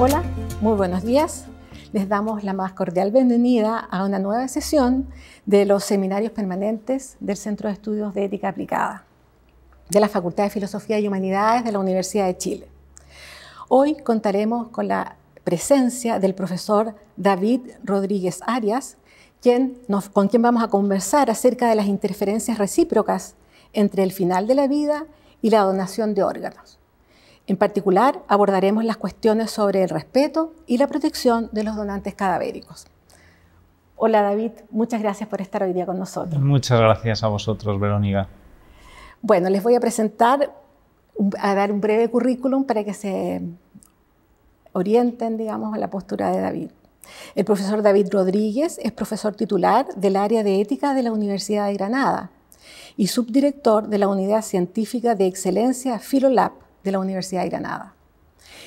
Hola, muy buenos días. Les damos la más cordial bienvenida a una nueva sesión de los seminarios permanentes del Centro de Estudios de Ética Aplicada de la Facultad de Filosofía y Humanidades de la Universidad de Chile. Hoy contaremos con la presencia del profesor David Rodríguez Arias, quien con quien vamos a conversar acerca de las interferencias recíprocas entre el final de la vida y la donación de órganos. En particular, abordaremos las cuestiones sobre el respeto y la protección de los donantes cadavéricos. Hola David, muchas gracias por estar hoy día con nosotros. Muchas gracias a vosotros, Verónica. Bueno, les voy a presentar, a dar un breve currículum para que se orienten, digamos, a la postura de David. El profesor David Rodríguez es profesor titular del área de ética de la Universidad de Granada y subdirector de la Unidad Científica de Excelencia Filolab de la Universidad de Granada.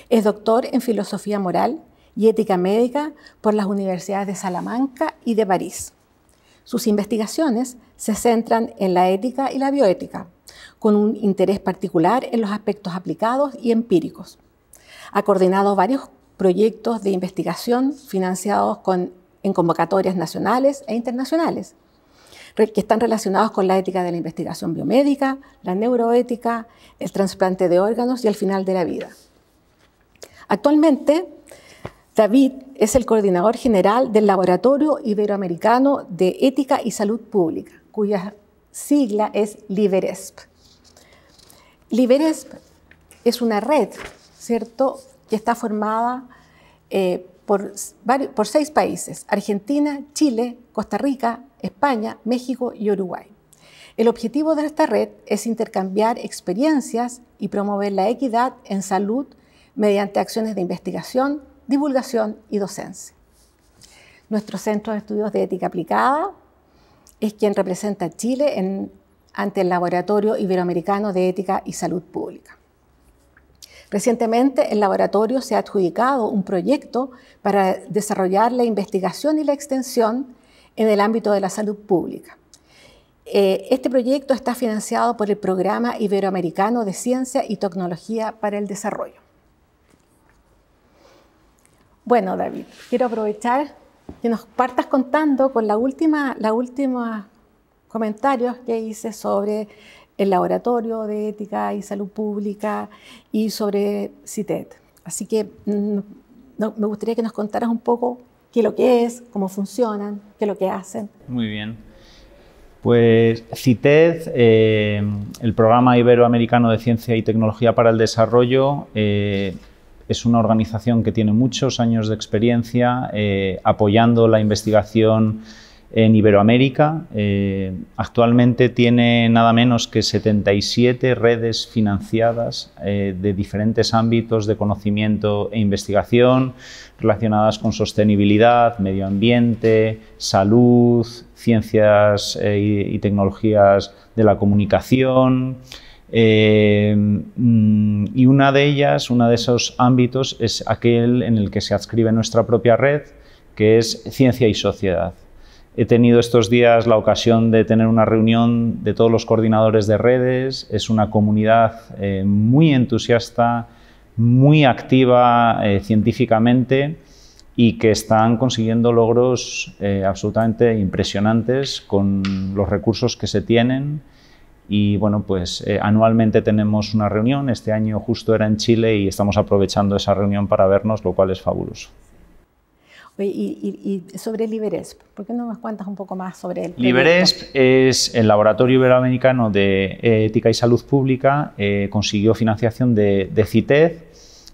Es doctor en Filosofía Moral y Ética Médica por las Universidades de Salamanca y de París. Sus investigaciones se centran en la ética y la bioética, con un interés particular en los aspectos aplicados y empíricos. Ha coordinado varios proyectos de investigación financiados en convocatorias nacionales e internacionales que están relacionados con la ética de la investigación biomédica, la neuroética, el trasplante de órganos y el final de la vida. Actualmente, David es el coordinador general del Laboratorio Iberoamericano de Ética y Salud Pública, cuya sigla es LIBERESP. LIBERESP es una red, ¿cierto?, que está formada eh, por seis países, Argentina, Chile, Costa Rica, España, México y Uruguay. El objetivo de esta red es intercambiar experiencias y promover la equidad en salud mediante acciones de investigación, divulgación y docencia. Nuestro Centro de Estudios de Ética Aplicada es quien representa a Chile ante el Laboratorio Iberoamericano de Ética y Salud Pública. Recientemente, el laboratorio se ha adjudicado un proyecto para desarrollar la investigación y la extensión en el ámbito de la salud pública. Eh, este proyecto está financiado por el Programa Iberoamericano de Ciencia y Tecnología para el Desarrollo. Bueno, David, quiero aprovechar que nos partas contando con la última, la última comentarios que hice sobre el Laboratorio de Ética y Salud Pública y sobre CITED. Así que mm, me gustaría que nos contaras un poco qué es lo que es, cómo funcionan, qué es lo que hacen. Muy bien. Pues CITED, eh, el Programa Iberoamericano de Ciencia y Tecnología para el Desarrollo, eh, es una organización que tiene muchos años de experiencia eh, apoyando la investigación en Iberoamérica. Eh, actualmente tiene nada menos que 77 redes financiadas eh, de diferentes ámbitos de conocimiento e investigación relacionadas con sostenibilidad, medio ambiente, salud, ciencias eh, y, y, tecnologías de la comunicación. Mm, y una de ellas, uno de esos ámbitos es aquel en el que se adscribe nuestra propia red, que es ciencia y sociedad. He tenido estos días la ocasión de tener una reunión de todos los coordinadores de redes. Es una comunidad eh, muy entusiasta, muy activa eh, científicamente y que están consiguiendo logros eh, absolutamente impresionantes con los recursos que se tienen. Y bueno, pues anualmente tenemos una reunión. Este año justo era en Chile y estamos aprovechando esa reunión para vernos, lo cual es fabuloso. Y, sobre el Iberesp, ¿por qué no nos cuentas un poco más sobre él? Iberesp es el Laboratorio Iberoamericano de Ética y Salud Pública, eh, consiguió financiación de, de CITED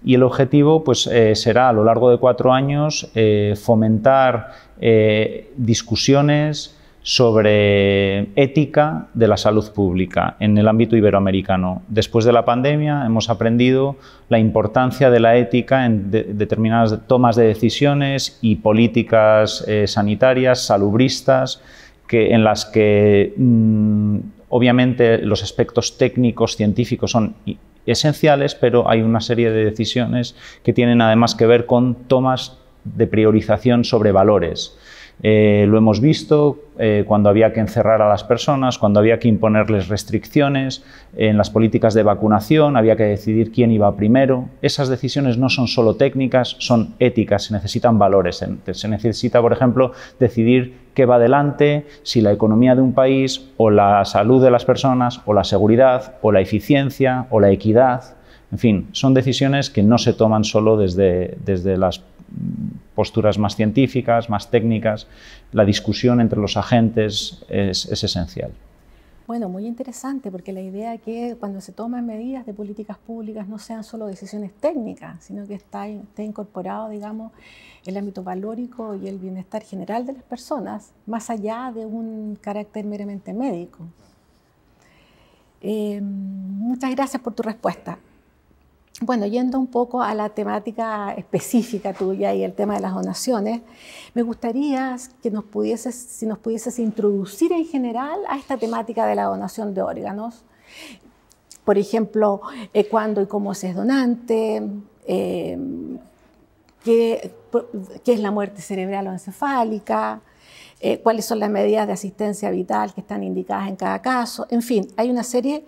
y el objetivo pues, eh, será a lo largo de cuatro años eh, fomentar discusiones, sobre ética de la salud pública en el ámbito iberoamericano. Después de la pandemia hemos aprendido la importancia de la ética en determinadas tomas de decisiones y políticas eh, sanitarias, salubristas, en las que mm, obviamente los aspectos técnicos, científicos son esenciales, pero hay una serie de decisiones que tienen además que ver con tomas de priorización sobre valores eh, lo hemos visto eh, cuando había que encerrar a las personas, cuando había que imponerles restricciones, en las políticas de vacunación había que decidir quién iba primero. Esas decisiones no son solo técnicas, son éticas, se necesitan valores. Se necesita, por ejemplo, decidir qué va adelante, si la economía de un país o la salud de las personas o la seguridad o la eficiencia o la equidad. En fin, son decisiones que no se toman solo desde, desde las posturas más científicas, más técnicas, la discusión entre los agentes es, esencial. Bueno, muy interesante, porque la idea es que cuando se toman medidas de políticas públicas no sean solo decisiones técnicas, sino que esté incorporado, digamos, el ámbito valórico y el bienestar general de las personas, más allá de un carácter meramente médico. Eh, muchas gracias por tu respuesta. Bueno, yendo un poco a la temática específica tuya y el tema de las donaciones, me gustaría que nos pudieses, si nos pudieses introducir en general a esta temática de la donación de órganos. Por ejemplo, eh, cuándo y cómo se es donante, eh, qué, es la muerte cerebral o encefálica, eh, cuáles son las medidas de asistencia vital que están indicadas en cada caso. En fin, hay una serie de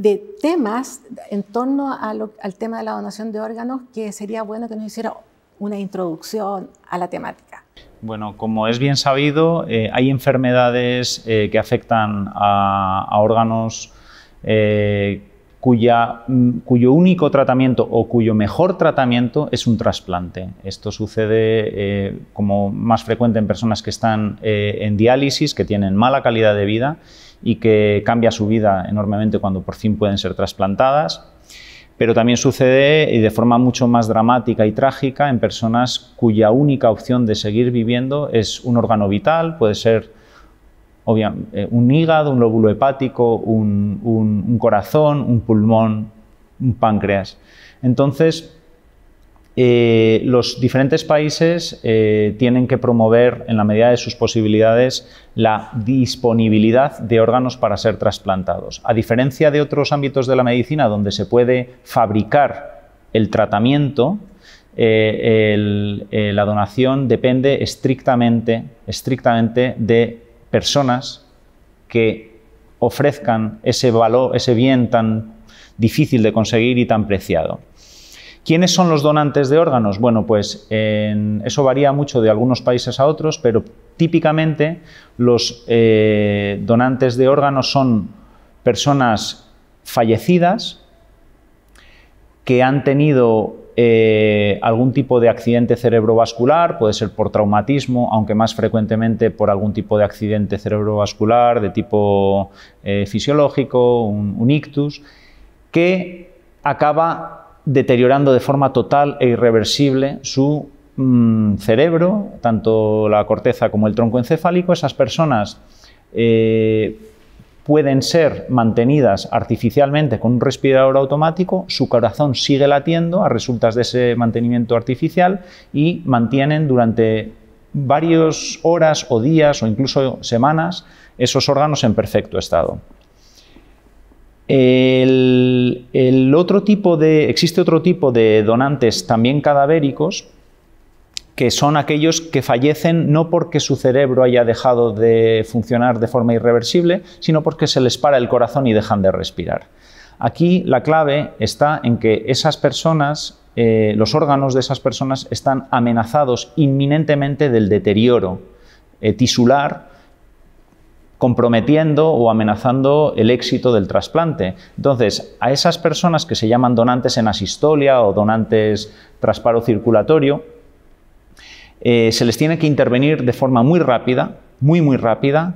de temas en torno al tema de la donación de órganos que sería bueno que nos hiciera una introducción a la temática. Bueno, como es bien sabido, eh, hay enfermedades eh, que afectan a, órganos eh, cuya, mm, cuyo único tratamiento o cuyo mejor tratamiento es un trasplante. Esto sucede eh, como más frecuente en personas que están eh, en diálisis, que tienen mala calidad de vida y que cambia su vida enormemente cuando por fin pueden ser trasplantadas pero también sucede y de forma mucho más dramática y trágica en personas cuya única opción de seguir viviendo es un órgano vital, puede ser eh, un hígado, un lóbulo hepático, un, corazón, un pulmón, un páncreas. Entonces, eh, los diferentes países eh, tienen que promover, en la medida de sus posibilidades, la disponibilidad de órganos para ser trasplantados. A diferencia de otros ámbitos de la medicina donde se puede fabricar el tratamiento, la donación depende estrictamente, estrictamente de personas que ofrezcan ese valor, ese bien tan difícil de conseguir y tan preciado. ¿Quiénes son los donantes de órganos? Bueno, pues eso varía mucho de algunos países a otros, pero típicamente los eh, donantes de órganos son personas fallecidas que han tenido eh, algún tipo de accidente cerebrovascular, puede ser por traumatismo, aunque más frecuentemente por algún tipo de accidente cerebrovascular de tipo eh, fisiológico, un, ictus, que acaba deteriorando de forma total e irreversible su mm, cerebro, tanto la corteza como el tronco encefálico. Esas personas eh, pueden ser mantenidas artificialmente con un respirador automático, su corazón sigue latiendo a resultas de ese mantenimiento artificial y mantienen durante varias horas o días o incluso semanas esos órganos en perfecto estado. el otro tipo de, existe otro tipo de donantes también cadavéricos que son aquellos que fallecen no porque su cerebro haya dejado de funcionar de forma irreversible, sino porque se les para el corazón y dejan de respirar. Aquí la clave está en que esas personas, eh, los órganos de esas personas están amenazados inminentemente del deterioro eh, tisular, comprometiendo o amenazando el éxito del trasplante. Entonces, a esas personas que se llaman donantes en asistolia o donantes trasparo circulatorio, eh, se les tiene que intervenir de forma muy rápida, muy, muy rápida,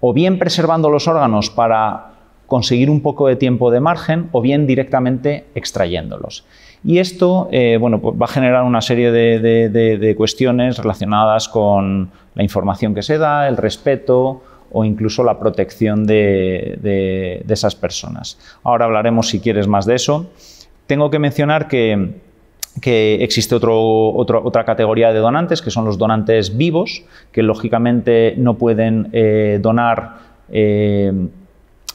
o bien preservando los órganos para conseguir un poco de tiempo de margen o bien directamente extrayéndolos. Y esto eh, bueno, pues va a generar una serie de, cuestiones relacionadas con la información que se da, el respeto o incluso la protección de esas personas. Ahora hablaremos si quieres más de eso. Tengo que mencionar que que existe otra categoría de donantes, que son los donantes vivos, que lógicamente no pueden eh, donar eh,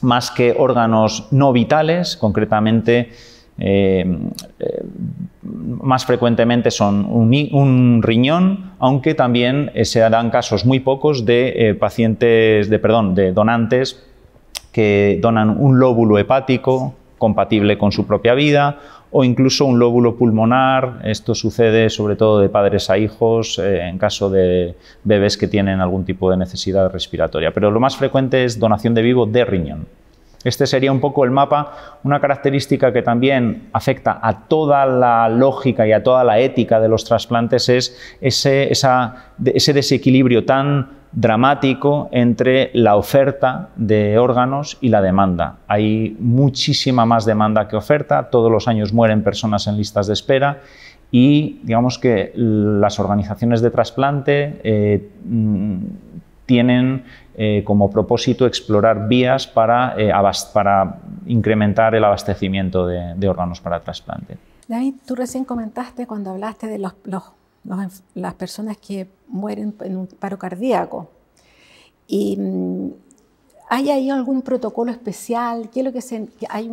más que órganos no vitales, concretamente eh, más frecuentemente son un, riñón, aunque también se dan casos muy pocos de pacientes, de, perdón, de donantes que donan un lóbulo hepático compatible con su propia vida o incluso un lóbulo pulmonar. Esto sucede sobre todo de padres a hijos eh, en caso de bebés que tienen algún tipo de necesidad respiratoria. Pero lo más frecuente es donación de vivo de riñón. Este sería un poco el mapa, una característica que también afecta a toda la lógica y a toda la ética de los trasplantes es ese, desequilibrio tan dramático entre la oferta de órganos y la demanda. Hay muchísima más demanda que oferta, todos los años mueren personas en listas de espera y digamos que las organizaciones de trasplante eh, tienen eh, como propósito explorar vías para, eh, para incrementar el abastecimiento de, órganos para trasplante. David, tú recién comentaste cuando hablaste de los, las personas que mueren en un paro cardíaco. Mm, ¿Hay ahí algún protocolo especial? lo que hay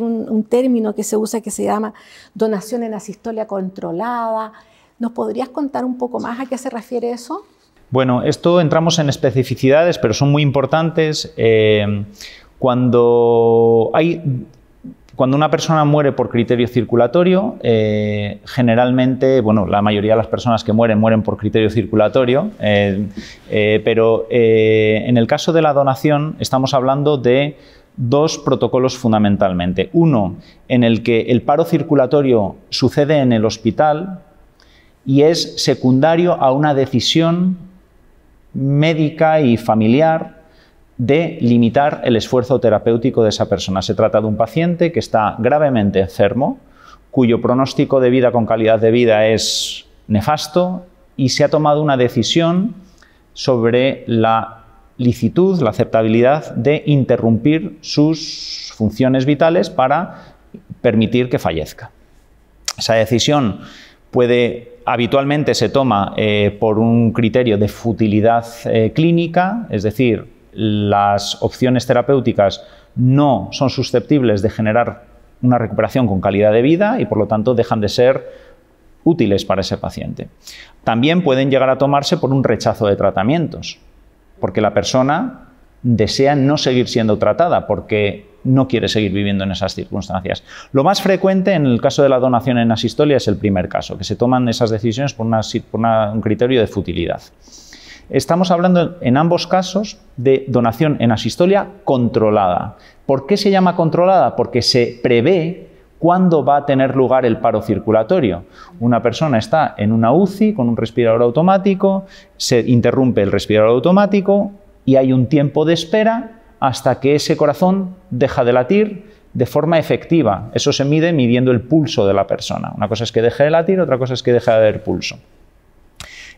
un, un término que se usa que se llama donación en asistolia controlada. ¿Nos podrías contar un poco más a qué se refiere eso? Bueno, esto entramos en especificidades, pero son muy importantes. Eh, cuando, hay, cuando una persona muere por criterio circulatorio, eh, generalmente, bueno, la mayoría de las personas que mueren mueren por criterio circulatorio, eh, pero en el caso de la donación estamos hablando de dos protocolos fundamentalmente. Uno, en el que el paro circulatorio sucede en el hospital y es secundario a una decisión médica y familiar de limitar el esfuerzo terapéutico de esa persona. Se trata de un paciente que está gravemente enfermo, cuyo pronóstico de vida con calidad de vida es nefasto y se ha tomado una decisión sobre la licitud, la aceptabilidad de interrumpir sus funciones vitales para permitir que fallezca. Esa decisión puede habitualmente se toma eh, por un criterio de futilidad eh, clínica, es decir, las opciones terapéuticas no son susceptibles de generar una recuperación con calidad de vida y por lo tanto dejan de ser útiles para ese paciente. También pueden llegar a tomarse por un rechazo de tratamientos, porque la persona desea no seguir siendo tratada porque no quiere seguir viviendo en esas circunstancias. Lo más frecuente en el caso de la donación en asistolia es el primer caso, que se toman esas decisiones por, un criterio de futilidad. Estamos hablando en ambos casos de donación en asistolia controlada. ¿Por qué se llama controlada? Porque se prevé cuándo va a tener lugar el paro circulatorio. Una persona está en una UCI con un respirador automático, se interrumpe el respirador automático y hay un tiempo de espera hasta que ese corazón deja de latir de forma efectiva. Eso se mide midiendo el pulso de la persona. Una cosa es que deje de latir, otra cosa es que deje de haber pulso.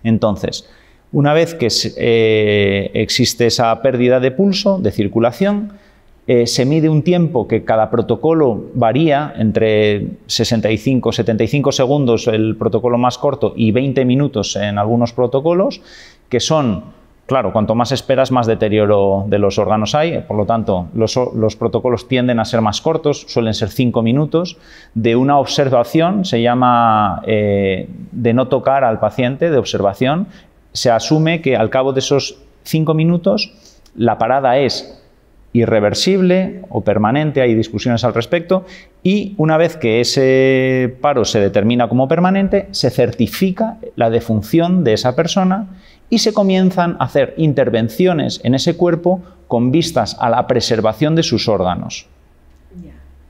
Entonces, una vez que eh, existe esa pérdida de pulso, de circulación, eh, se mide un tiempo que cada protocolo varía entre 65, 75 segundos el protocolo más corto y 20 minutos en algunos protocolos, que son Claro, cuanto más esperas, más deterioro de los órganos hay, por lo tanto, los, protocolos tienden a ser más cortos, suelen ser cinco minutos, de una observación, se llama eh, de no tocar al paciente, de observación, se asume que al cabo de esos cinco minutos la parada es irreversible o permanente, hay discusiones al respecto, y una vez que ese paro se determina como permanente, se certifica la defunción de esa persona y se comienzan a hacer intervenciones en ese cuerpo con vistas a la preservación de sus órganos,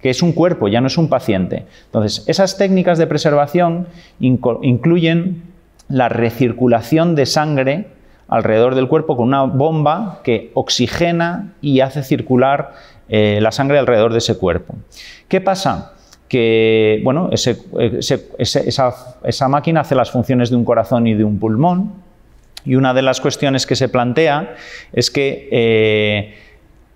que es un cuerpo, ya no es un paciente. Entonces, esas técnicas de preservación incluyen la recirculación de sangre alrededor del cuerpo con una bomba que oxigena y hace circular eh, la sangre alrededor de ese cuerpo. ¿Qué pasa? Que bueno, eh, esa máquina hace las funciones de un corazón y de un pulmón, y una de las cuestiones que se plantea es que, eh,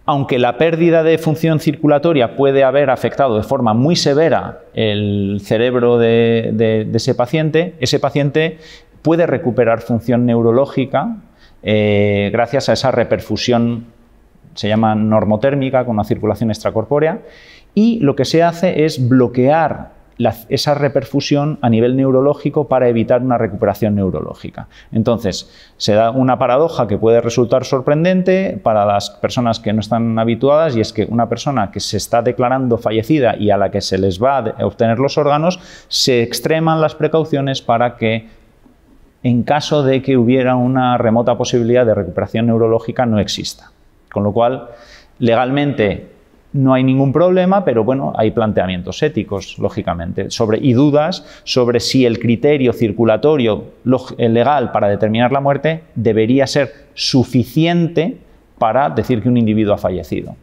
aunque la pérdida de función circulatoria puede haber afectado de forma muy severa el cerebro de, ese paciente, ese paciente puede recuperar función neurológica eh, gracias a esa reperfusión, se llama normotérmica, con una circulación extracorpórea, y lo que se hace es bloquear esa reperfusión a nivel neurológico para evitar una recuperación neurológica. Entonces, se da una paradoja que puede resultar sorprendente para las personas que no están habituadas y es que una persona que se está declarando fallecida y a la que se les va a obtener los órganos, se extreman las precauciones para que en caso de que hubiera una remota posibilidad de recuperación neurológica no exista. Con lo cual, legalmente no hay ningún problema, pero bueno, hay planteamientos éticos, lógicamente, y dudas sobre si el criterio circulatorio legal para determinar la muerte debería ser suficiente para decir que un individuo ha fallecido.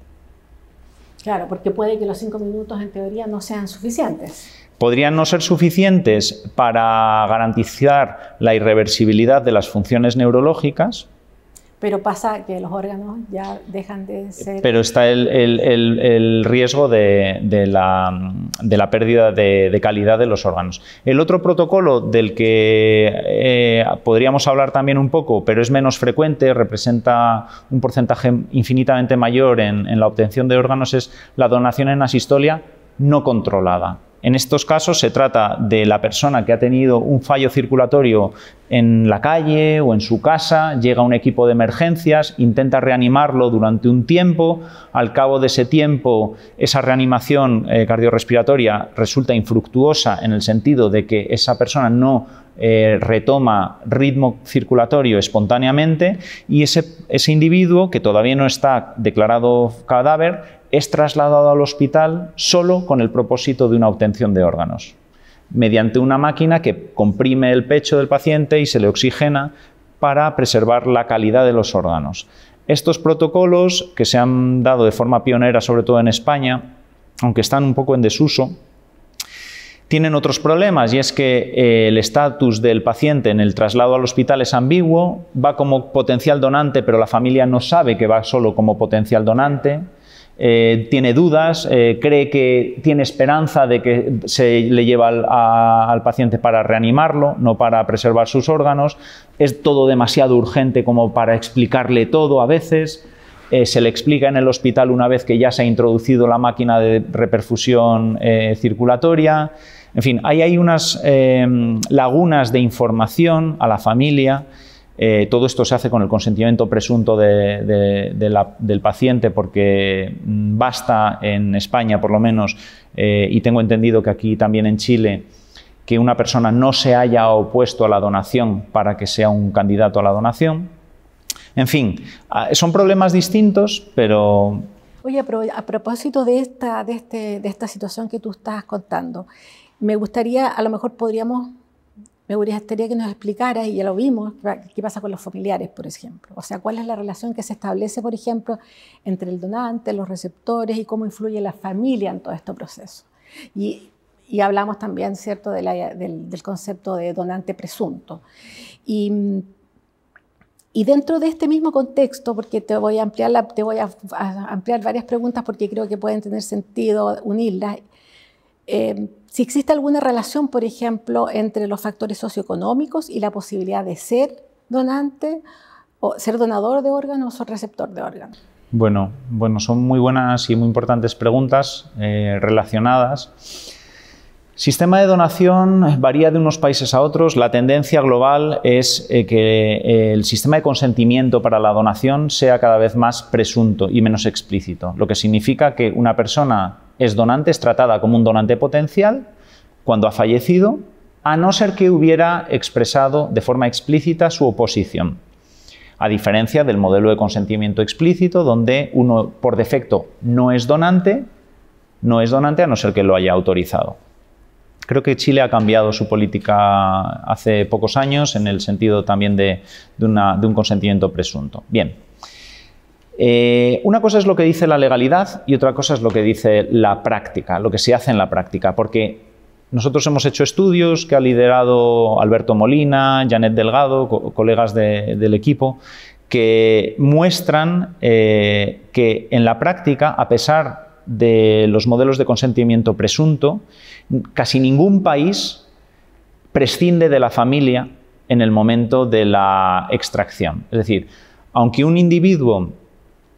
Claro, porque puede que los cinco minutos en teoría no sean suficientes. Podrían no ser suficientes para garantizar la irreversibilidad de las funciones neurológicas, pero pasa que los órganos ya dejan de ser... Pero está el, riesgo de, la, pérdida de, calidad de los órganos. El otro protocolo del que eh, podríamos hablar también un poco, pero es menos frecuente, representa un porcentaje infinitamente mayor en, en la obtención de órganos, es la donación en asistolia no controlada. En estos casos se trata de la persona que ha tenido un fallo circulatorio en la calle o en su casa, llega un equipo de emergencias, intenta reanimarlo durante un tiempo, al cabo de ese tiempo esa reanimación eh, cardiorrespiratoria resulta infructuosa en el sentido de que esa persona no eh, retoma ritmo circulatorio espontáneamente y ese, ese individuo que todavía no está declarado cadáver es trasladado al hospital solo con el propósito de una obtención de órganos, mediante una máquina que comprime el pecho del paciente y se le oxigena para preservar la calidad de los órganos. Estos protocolos, que se han dado de forma pionera sobre todo en España, aunque están un poco en desuso, tienen otros problemas y es que eh, el estatus del paciente en el traslado al hospital es ambiguo, va como potencial donante pero la familia no sabe que va solo como potencial donante, eh, tiene dudas, eh, cree que tiene esperanza de que se le lleva al, paciente para reanimarlo, no para preservar sus órganos, es todo demasiado urgente como para explicarle todo a veces. Eh, se le explica en el hospital una vez que ya se ha introducido la máquina de reperfusión circulatoria. En fin, ahí hay unas lagunas de información a la familia eh, todo esto se hace con el consentimiento presunto del paciente porque mm, basta en España, por lo menos, eh, y tengo entendido que aquí también en Chile, que una persona no se haya opuesto a la donación para que sea un candidato a la donación. En fin, ah, son problemas distintos, pero... Oye, a propósito este, de esta situación que tú estás contando, me gustaría, a lo mejor podríamos me gustaría que nos explicaras, y ya lo vimos, qué pasa con los familiares, por ejemplo. O sea, cuál es la relación que se establece, por ejemplo, entre el donante, los receptores y cómo influye la familia en todo este proceso. Y, hablamos también, ¿cierto?, del, concepto de donante presunto. Y, dentro de este mismo contexto, porque te voy a ampliar, te voy ampliar varias preguntas porque creo que pueden tener sentido unirlas. Eh, si existe alguna relación, por ejemplo, entre los factores socioeconómicos y la posibilidad de ser donante o ser donador de órganos o receptor de órganos. Bueno, bueno, son muy buenas y muy importantes preguntas eh, relacionadas. Sistema de donación varía de unos países a otros. La tendencia global es eh, que eh, el sistema de consentimiento para la donación sea cada vez más presunto y menos explícito, lo que significa que una persona es donante, es tratada como un donante potencial cuando ha fallecido, a no ser que hubiera expresado de forma explícita su oposición. A diferencia del modelo de consentimiento explícito, donde uno por defecto no es donante, no es donante a no ser que lo haya autorizado. Creo que Chile ha cambiado su política hace pocos años en el sentido también de, un consentimiento presunto. Bien, eh, una cosa es lo que dice la legalidad y otra cosa es lo que dice la práctica, lo que se hace en la práctica, porque nosotros hemos hecho estudios que ha liderado Alberto Molina, Janet Delgado, colegas del equipo, que muestran eh, que en la práctica, a pesar de los modelos de consentimiento presunto, casi ningún país prescinde de la familia en el momento de la extracción. Es decir, aunque un individuo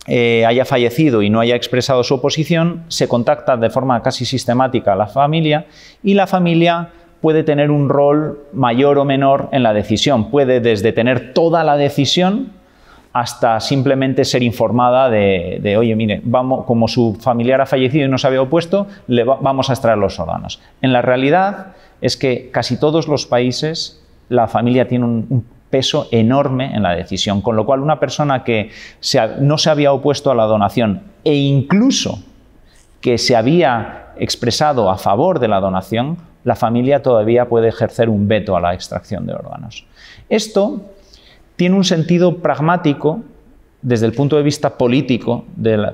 eh, haya fallecido y no haya expresado su oposición, se contacta de forma casi sistemática a la familia y la familia puede tener un rol mayor o menor en la decisión. Puede desde tener toda la decisión hasta simplemente ser informada de, oye, mire, vamos, como su familiar ha fallecido y no se había opuesto, le vamos a extraer los órganos. En la realidad es que casi todos los países la familia tiene un, peso enorme en la decisión, con lo cual una persona que no se había opuesto a la donación e incluso que se había expresado a favor de la donación, la familia todavía puede ejercer un veto a la extracción de órganos. Esto tiene un sentido pragmático desde el punto de vista político,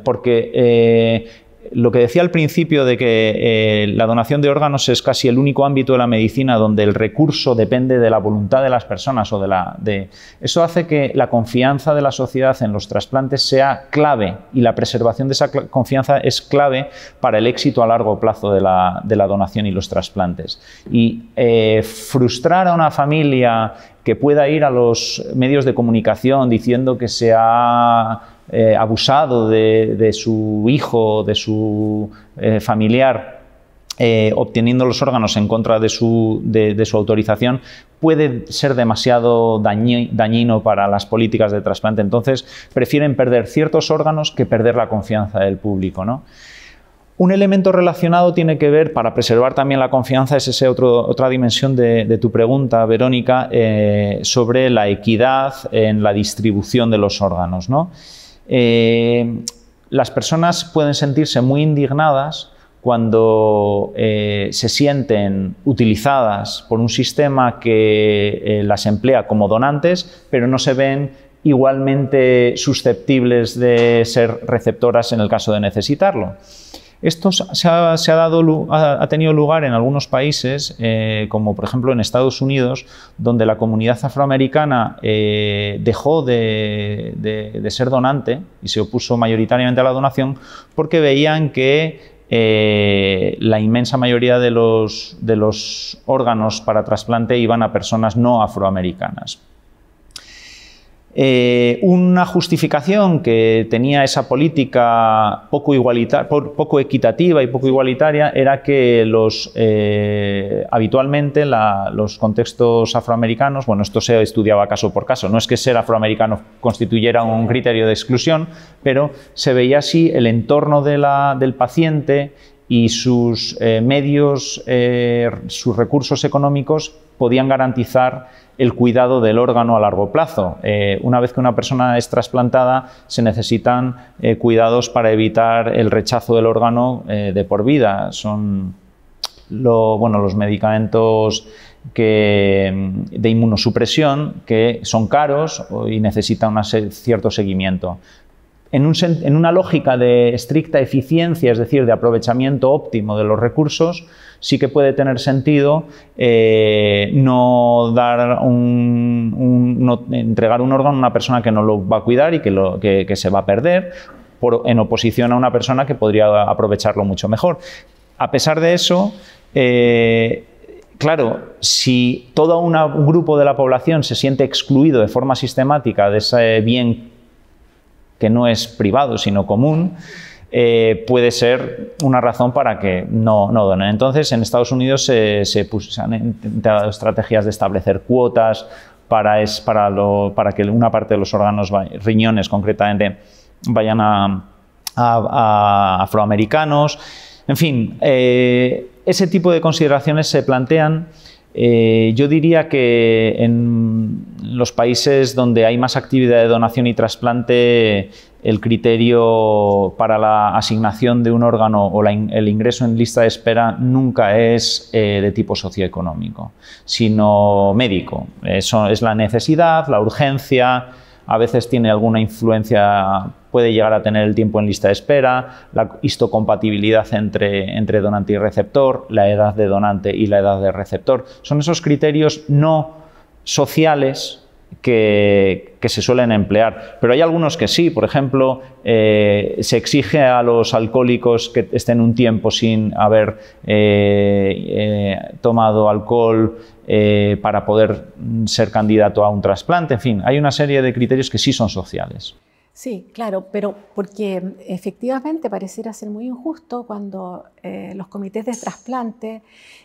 porque eh, lo que decía al principio de que eh, la donación de órganos es casi el único ámbito de la medicina donde el recurso depende de la voluntad de las personas o de la de eso hace que la confianza de la sociedad en los trasplantes sea clave y la preservación de esa confianza es clave para el éxito a largo plazo de la, donación y los trasplantes y eh, frustrar a una familia que pueda ir a los medios de comunicación diciendo que se ha eh, abusado de, su hijo, de su eh, familiar, eh, obteniendo los órganos en contra de su, autorización, puede ser demasiado dañino para las políticas de trasplante. Entonces, prefieren perder ciertos órganos que perder la confianza del público. Un elemento relacionado tiene que ver, para preservar también la confianza, es esa otra dimensión de, tu pregunta, Verónica, sobre la equidad en la distribución de los órganos. Eh, las personas pueden sentirse muy indignadas cuando eh, se sienten utilizadas por un sistema que eh, las emplea como donantes, pero no se ven igualmente susceptibles de ser receptoras en el caso de necesitarlo. Esto se ha, tenido lugar en algunos países, eh, como por ejemplo en Estados Unidos, donde la comunidad afroamericana eh, dejó de, ser donante y se opuso mayoritariamente a la donación porque veían que eh, la inmensa mayoría de los órganos para trasplante iban a personas no afroamericanas. Eh, una justificación que tenía esa política poco, equitativa y poco igualitaria era que los, eh, habitualmente los contextos afroamericanos, bueno, esto se estudiaba caso por caso, no es que ser afroamericano constituyera un criterio de exclusión, pero se veía así el entorno del paciente y sus eh, medios, sus recursos económicos podían garantizar el cuidado del órgano a largo plazo. Eh, una vez que una persona es trasplantada, se necesitan eh, cuidados para evitar el rechazo del órgano eh, de por vida. Son los medicamentos mm, de inmunosupresión que son caros y necesitan un cierto seguimiento. en una lógica de estricta eficiencia, es decir, de aprovechamiento óptimo de los recursos, sí que puede tener sentido eh, no dar entregar un órgano a una persona que no lo va a cuidar y que, se va a perder, por, en oposición a una persona que podría aprovecharlo mucho mejor. A pesar de eso, eh, claro, si todo un grupo de la población se siente excluido de forma sistemática de ese bien que no es privado, sino común, eh, puede ser una razón para que no, no donen. Entonces, en Estados Unidos se, han intentado estrategias de establecer cuotas para, que una parte de los órganos, riñones concretamente, vayan a, afroamericanos. En fin, eh, ese tipo de consideraciones se plantean eh, yo diría que en los países donde hay más actividad de donación y trasplante, el criterio para la asignación de un órgano o el ingreso en lista de espera nunca es eh, de tipo socioeconómico, sino médico. Eso es la necesidad, la urgencia, a veces tiene alguna influencia, puede llegar a tener el tiempo en lista de espera, la histocompatibilidad entre, entre donante y receptor, la edad de donante y la edad de receptor. Son esos criterios no sociales que, se suelen emplear. Pero hay algunos que sí, por ejemplo, eh, se exige a los alcohólicos que estén un tiempo sin haber eh, eh, tomado alcohol para poder ser candidato a un trasplante. En fin, hay una serie de criterios que sí son sociales. Sí, claro, pero porque efectivamente pareciera ser muy injusto cuando los comités de trasplante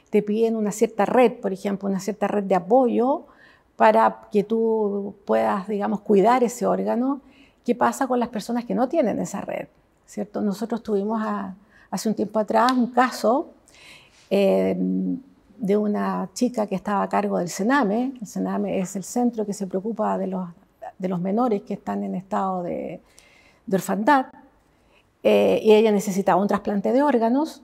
te piden una cierta red, por ejemplo, una cierta red de apoyo para que tú puedas, digamos, cuidar ese órgano. ¿Qué pasa con las personas que no tienen esa red? ¿Cierto? Nosotros tuvimos hace un tiempo atrás un caso eh, de una chica que estaba a cargo del Sename. El Sename es el centro que se preocupa de los, menores que están en estado de, orfandad. Eh, y ella necesitaba un trasplante de órganos.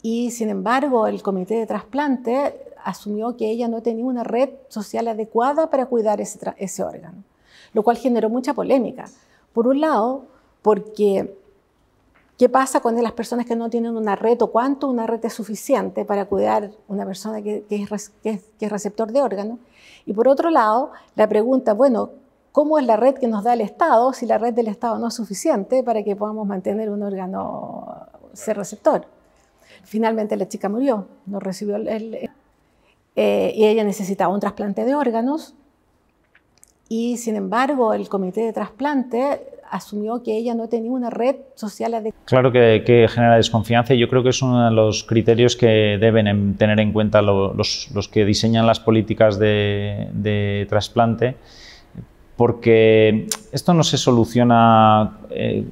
Y sin embargo, el comité de trasplante asumió que ella no tenía una red social adecuada para cuidar ese, órgano, lo cual generó mucha polémica. Por un lado, porque ¿Qué pasa con las personas que no tienen una red o cuánto una red es suficiente para cuidar una persona que, que, es, receptor de órgano? Y por otro lado, la pregunta, bueno, ¿cómo es la red que nos da el Estado si la red del Estado no es suficiente para que podamos mantener un órgano ser receptor? Finalmente la chica murió, no recibió el eh, y ella necesitaba un trasplante de órganos y sin embargo el comité de trasplante asumió que ella no tenía una red social adecuada. Claro que, genera desconfianza y yo creo que es uno de los criterios que deben tener en cuenta los, que diseñan las políticas de, trasplante porque esto no se soluciona. Eh,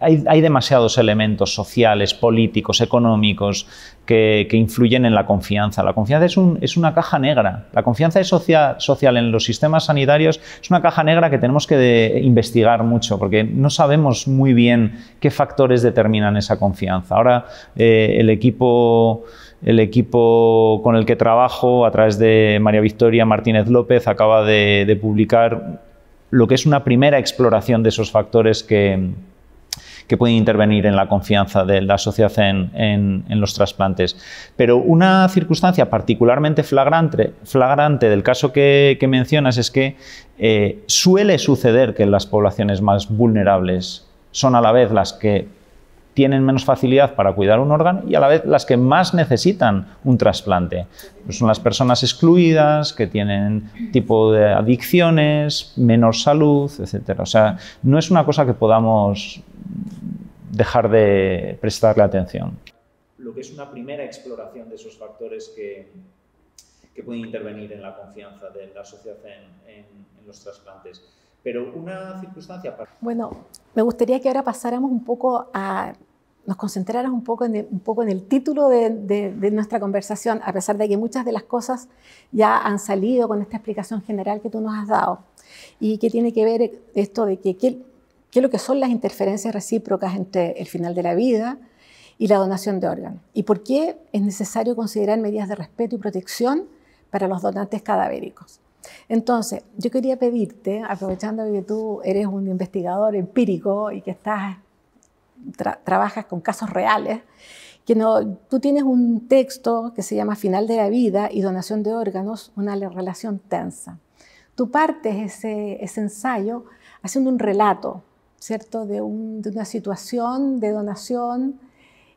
hay, demasiados elementos sociales, políticos, económicos, que, influyen en la confianza. La confianza es, una caja negra. La confianza es social en los sistemas sanitarios es una caja negra que tenemos que investigar mucho porque no sabemos muy bien qué factores determinan esa confianza. Ahora eh, el equipo con el que trabajo, a través de María Victoria Martínez López, acaba de, de publicar lo que es una primera exploración de esos factores que, que pueden intervenir en la confianza de la sociedad en, los trasplantes. Pero una circunstancia particularmente flagrante, flagrante del caso que, mencionas es que eh, suele suceder que las poblaciones más vulnerables son a la vez las que tienen menos facilidad para cuidar un órgano y a la vez las que más necesitan un trasplante. Pues son las personas excluidas, que tienen tipo de adicciones, menor salud, etc. O sea, no es una cosa que podamos dejar de prestarle atención. Lo que es una primera exploración de esos factores que, pueden intervenir en la confianza de la sociedad en, los trasplantes. Pero una circunstancia... Bueno, me gustaría que ahora pasáramos un poco a... nos concentráramos un poco en el, un poco en el título de, nuestra conversación, a pesar de que muchas de las cosas ya han salido con esta explicación general que tú nos has dado y que tiene que ver esto de que qué es lo que son las interferencias recíprocas entre el final de la vida y la donación de órganos, y por qué es necesario considerar medidas de respeto y protección para los donantes cadavéricos. Entonces, yo quería pedirte, aprovechando que tú eres un investigador empírico y que estás, trabajas con casos reales, que tú tienes un texto que se llama Final de la vida y donación de órganos, una relación tensa. Tú partes ese ensayo haciendo un relato ¿cierto? De, una situación de donación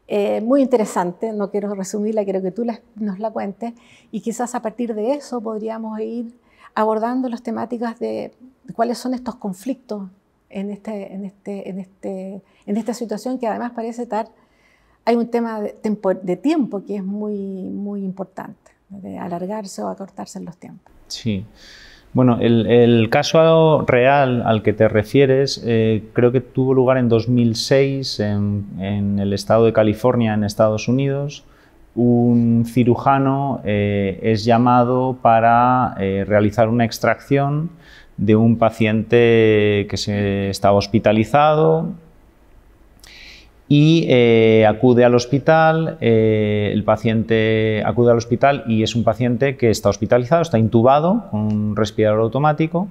eh, muy interesante, no quiero resumirla, quiero que tú nos la cuentes, y quizás a partir de eso podríamos ir abordando las temáticas de, cuáles son estos conflictos en, este, en, este, en, este, en esta situación que además parece estar, hay un tema de, tiempo que es muy, muy importante, de alargarse o acortarse en los tiempos. Sí. Bueno, el, caso real al que te refieres eh, creo que tuvo lugar en 2006 en, el estado de California, en Estados Unidos. Un cirujano eh, es llamado para eh, realizar una extracción de un paciente que se estaba hospitalizado y eh, acude al hospital, eh, el paciente acude al hospital y es un paciente que está hospitalizado, está intubado con un respirador automático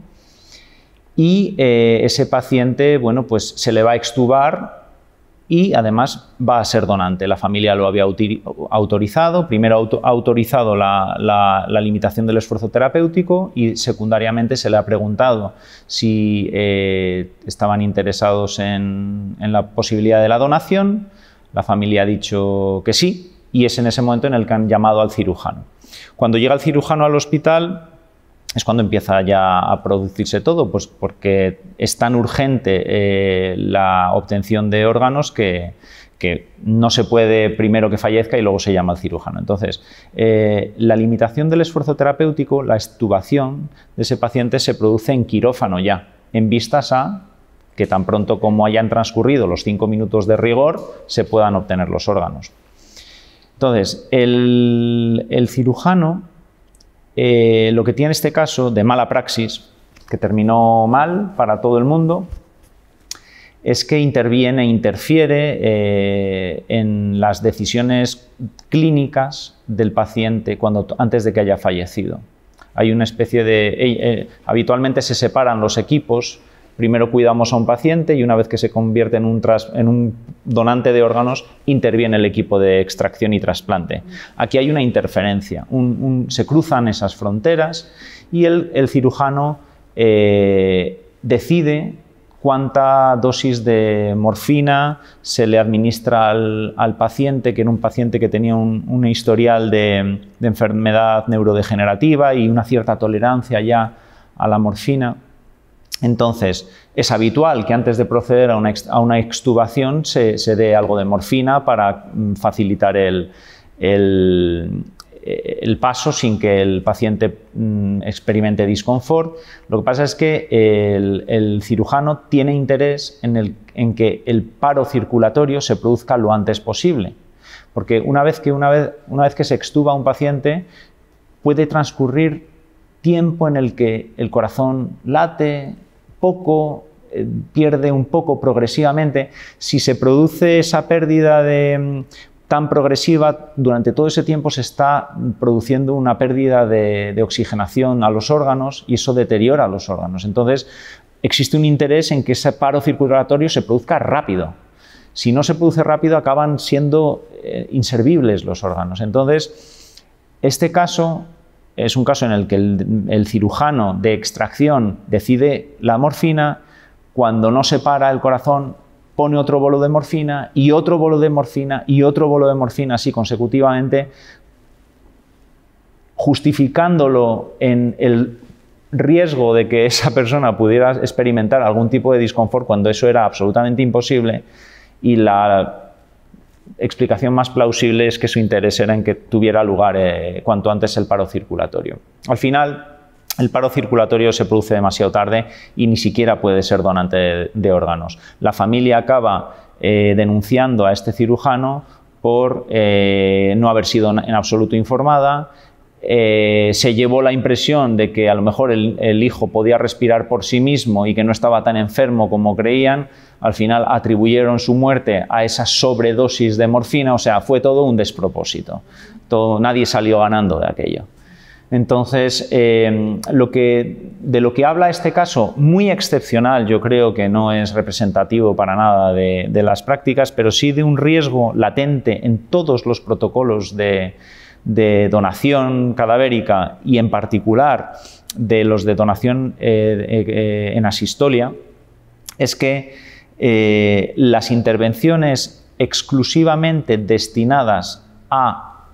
y eh, ese paciente, bueno, pues se le va a extubar y además va a ser donante. La familia lo había autorizado, primero ha autorizado la, limitación del esfuerzo terapéutico y secundariamente se le ha preguntado si eh, estaban interesados en la posibilidad de la donación. La familia ha dicho que sí y es en ese momento en el que han llamado al cirujano. Cuando llega el cirujano al hospital, es cuando empieza ya a producirse todo, pues porque es tan urgente eh, la obtención de órganos que, no se puede primero que fallezca y luego se llama al cirujano. Entonces, eh, la limitación del esfuerzo terapéutico, la estubación de ese paciente se produce en quirófano ya, en vistas a que tan pronto como hayan transcurrido los cinco minutos de rigor se puedan obtener los órganos. Entonces, el cirujano eh, lo que tiene este caso de mala praxis, que terminó mal para todo el mundo, es que interviene e interfiere eh, en las decisiones clínicas del paciente cuando, antes de que haya fallecido. Hay una especie de... Eh, habitualmente se separan los equipos primero cuidamos a un paciente y una vez que se convierte en un, donante de órganos, interviene el equipo de extracción y trasplante. Aquí hay una interferencia, se cruzan esas fronteras y el, cirujano eh, decide cuánta dosis de morfina se le administra al, paciente, que era un paciente que tenía un, historial de, de, enfermedad neurodegenerativa y una cierta tolerancia ya a la morfina. Entonces, es habitual que antes de proceder a una, extubación se, dé algo de morfina para mm, facilitar eh, el, paso sin que el paciente mm, experimente disconfort. Lo que pasa es que el, cirujano tiene interés en, que el paro circulatorio se produzca lo antes posible. Porque una vez que, vez, una vez que se extuba un paciente, puede transcurrir tiempo en el que el corazón late, poco, eh, pierde un poco progresivamente, si se produce esa pérdida mm, tan progresiva, durante todo ese tiempo se está produciendo una pérdida de, oxigenación a los órganos y eso deteriora los órganos. Entonces, existe un interés en que ese paro circulatorio se produzca rápido. Si no se produce rápido, acaban siendo eh, inservibles los órganos. Entonces, este caso es un caso en el que el, cirujano de extracción decide la morfina, cuando no se para el corazón pone otro bolo de morfina y otro bolo de morfina y otro bolo de morfina así consecutivamente, justificándolo en el riesgo de que esa persona pudiera experimentar algún tipo de disconfort cuando eso era absolutamente imposible y la explicación más plausible es que su interés era en que tuviera lugar eh, cuanto antes el paro circulatorio. Al final, el paro circulatorio se produce demasiado tarde y ni siquiera puede ser donante de, órganos. La familia acaba eh, denunciando a este cirujano por eh, no haber sido en absoluto informada. se llevó la impresión de que a lo mejor el hijo podía respirar por sí mismo y que no estaba tan enfermo como creían al final atribuyeron su muerte a esa sobredosis de morfina, o sea, fue todo un despropósito. Todo, nadie salió ganando de aquello. Entonces, em, lo que, de lo que habla este caso, muy excepcional, yo creo que no es representativo para nada de, las prácticas, pero sí de un riesgo latente en todos los protocolos de, donación cadavérica y en particular de los de donación eh, eh, en asistolia, es que eh, las intervenciones exclusivamente destinadas a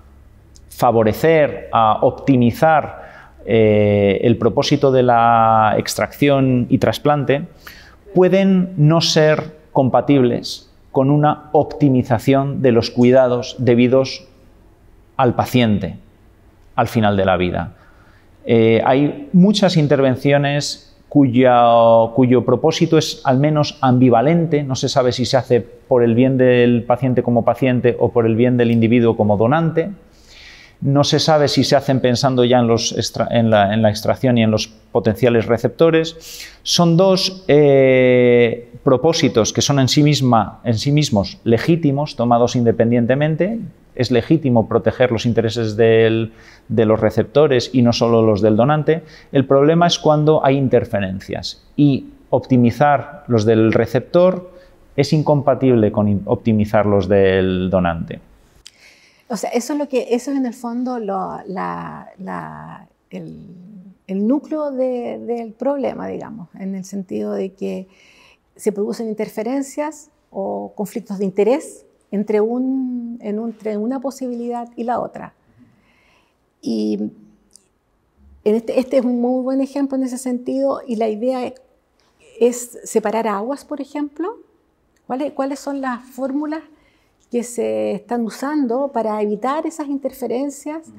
favorecer, a optimizar eh, el propósito de la extracción y trasplante, pueden no ser compatibles con una optimización de los cuidados debidos al paciente al final de la vida. Eh, hay muchas intervenciones cuyo, propósito es al menos ambivalente, no se sabe si se hace por el bien del paciente como paciente o por el bien del individuo como donante. No se sabe si se hacen pensando ya en, la, extracción y en los potenciales receptores. Son dos eh, propósitos que son en sí, mismos legítimos, tomados independientemente. Es legítimo proteger los intereses de los receptores y no solo los del donante. El problema es cuando hay interferencias y optimizar los del receptor es incompatible con optimizar los del donante. O sea, eso es lo que, eso es en el fondo el, núcleo del problema, digamos, en el sentido de que se producen interferencias o conflictos de interés entre, un, en una posibilidad y la otra. Y este, este, es un muy buen ejemplo en ese sentido y la idea es, es separar aguas, por ejemplo. ¿Cuáles, cuáles son las fórmulas que se están usando para evitar esas interferencias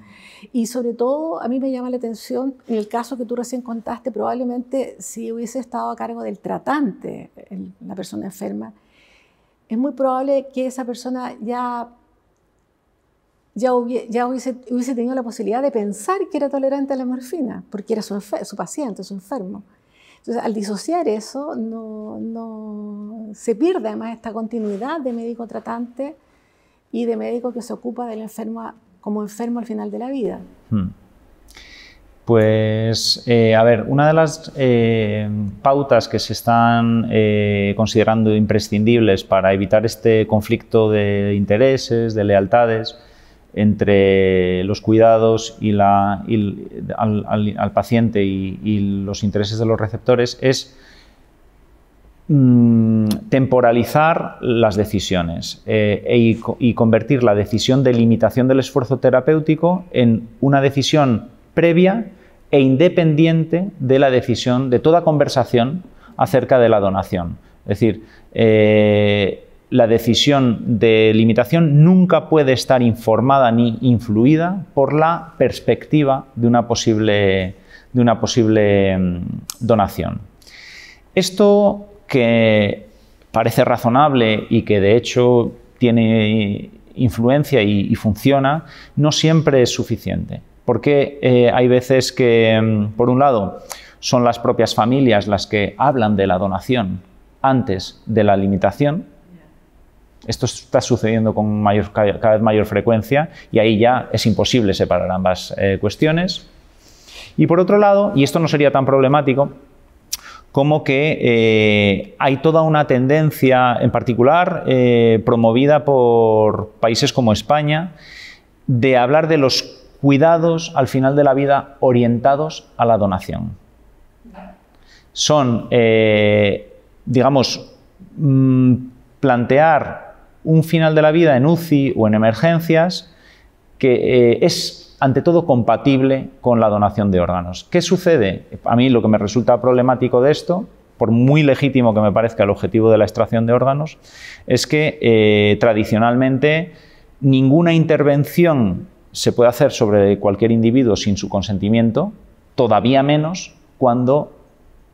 y sobre todo a mí me llama la atención en el caso que tú recién contaste, probablemente si hubiese estado a cargo del tratante, la persona enferma, es muy probable que esa persona ya ya, hubiese, ya hubiese, hubiese, tenido la posibilidad de pensar que era tolerante a la morfina, porque era su, su paciente, su enfermo. Entonces, al disociar eso, no, no, se pierde además esta continuidad de médico tratante y de médico que se ocupa del enfermo como enfermo al final de la vida? Hmm. Pues, eh, a ver, una de las eh, pautas que se están eh, considerando imprescindibles para evitar este conflicto de intereses, de lealtades entre los cuidados y al, paciente y, y los intereses de los receptores es Mm, temporalizar las decisiones eh, e y, convertir la decisión de limitación del esfuerzo terapéutico en una decisión previa e independiente de la decisión, de toda conversación acerca de la donación. Es decir, eh, la decisión de limitación nunca puede estar informada ni influida por la perspectiva de una posible, de una posible mm, donación. Esto que parece razonable y que de hecho tiene influencia y, funciona, no siempre es suficiente. Porque eh, hay veces que, mm, por un lado, son las propias familias las que hablan de la donación antes de la limitación. Esto está sucediendo con mayor, cada vez mayor frecuencia y ahí ya es imposible separar ambas eh, cuestiones. Y por otro lado, y esto no sería tan problemático, como que eh, hay toda una tendencia, en particular eh, promovida por países como España, de hablar de los cuidados al final de la vida orientados a la donación. Son, eh, digamos, mm, plantear un final de la vida en UCI o en emergencias que es ante todo compatible con la donación de órganos. ¿Qué sucede? A mí lo que me resulta problemático de esto, por muy legítimo que me parezca el objetivo de la extracción de órganos, es que eh, tradicionalmente ninguna intervención se puede hacer sobre cualquier individuo sin su consentimiento, todavía menos cuando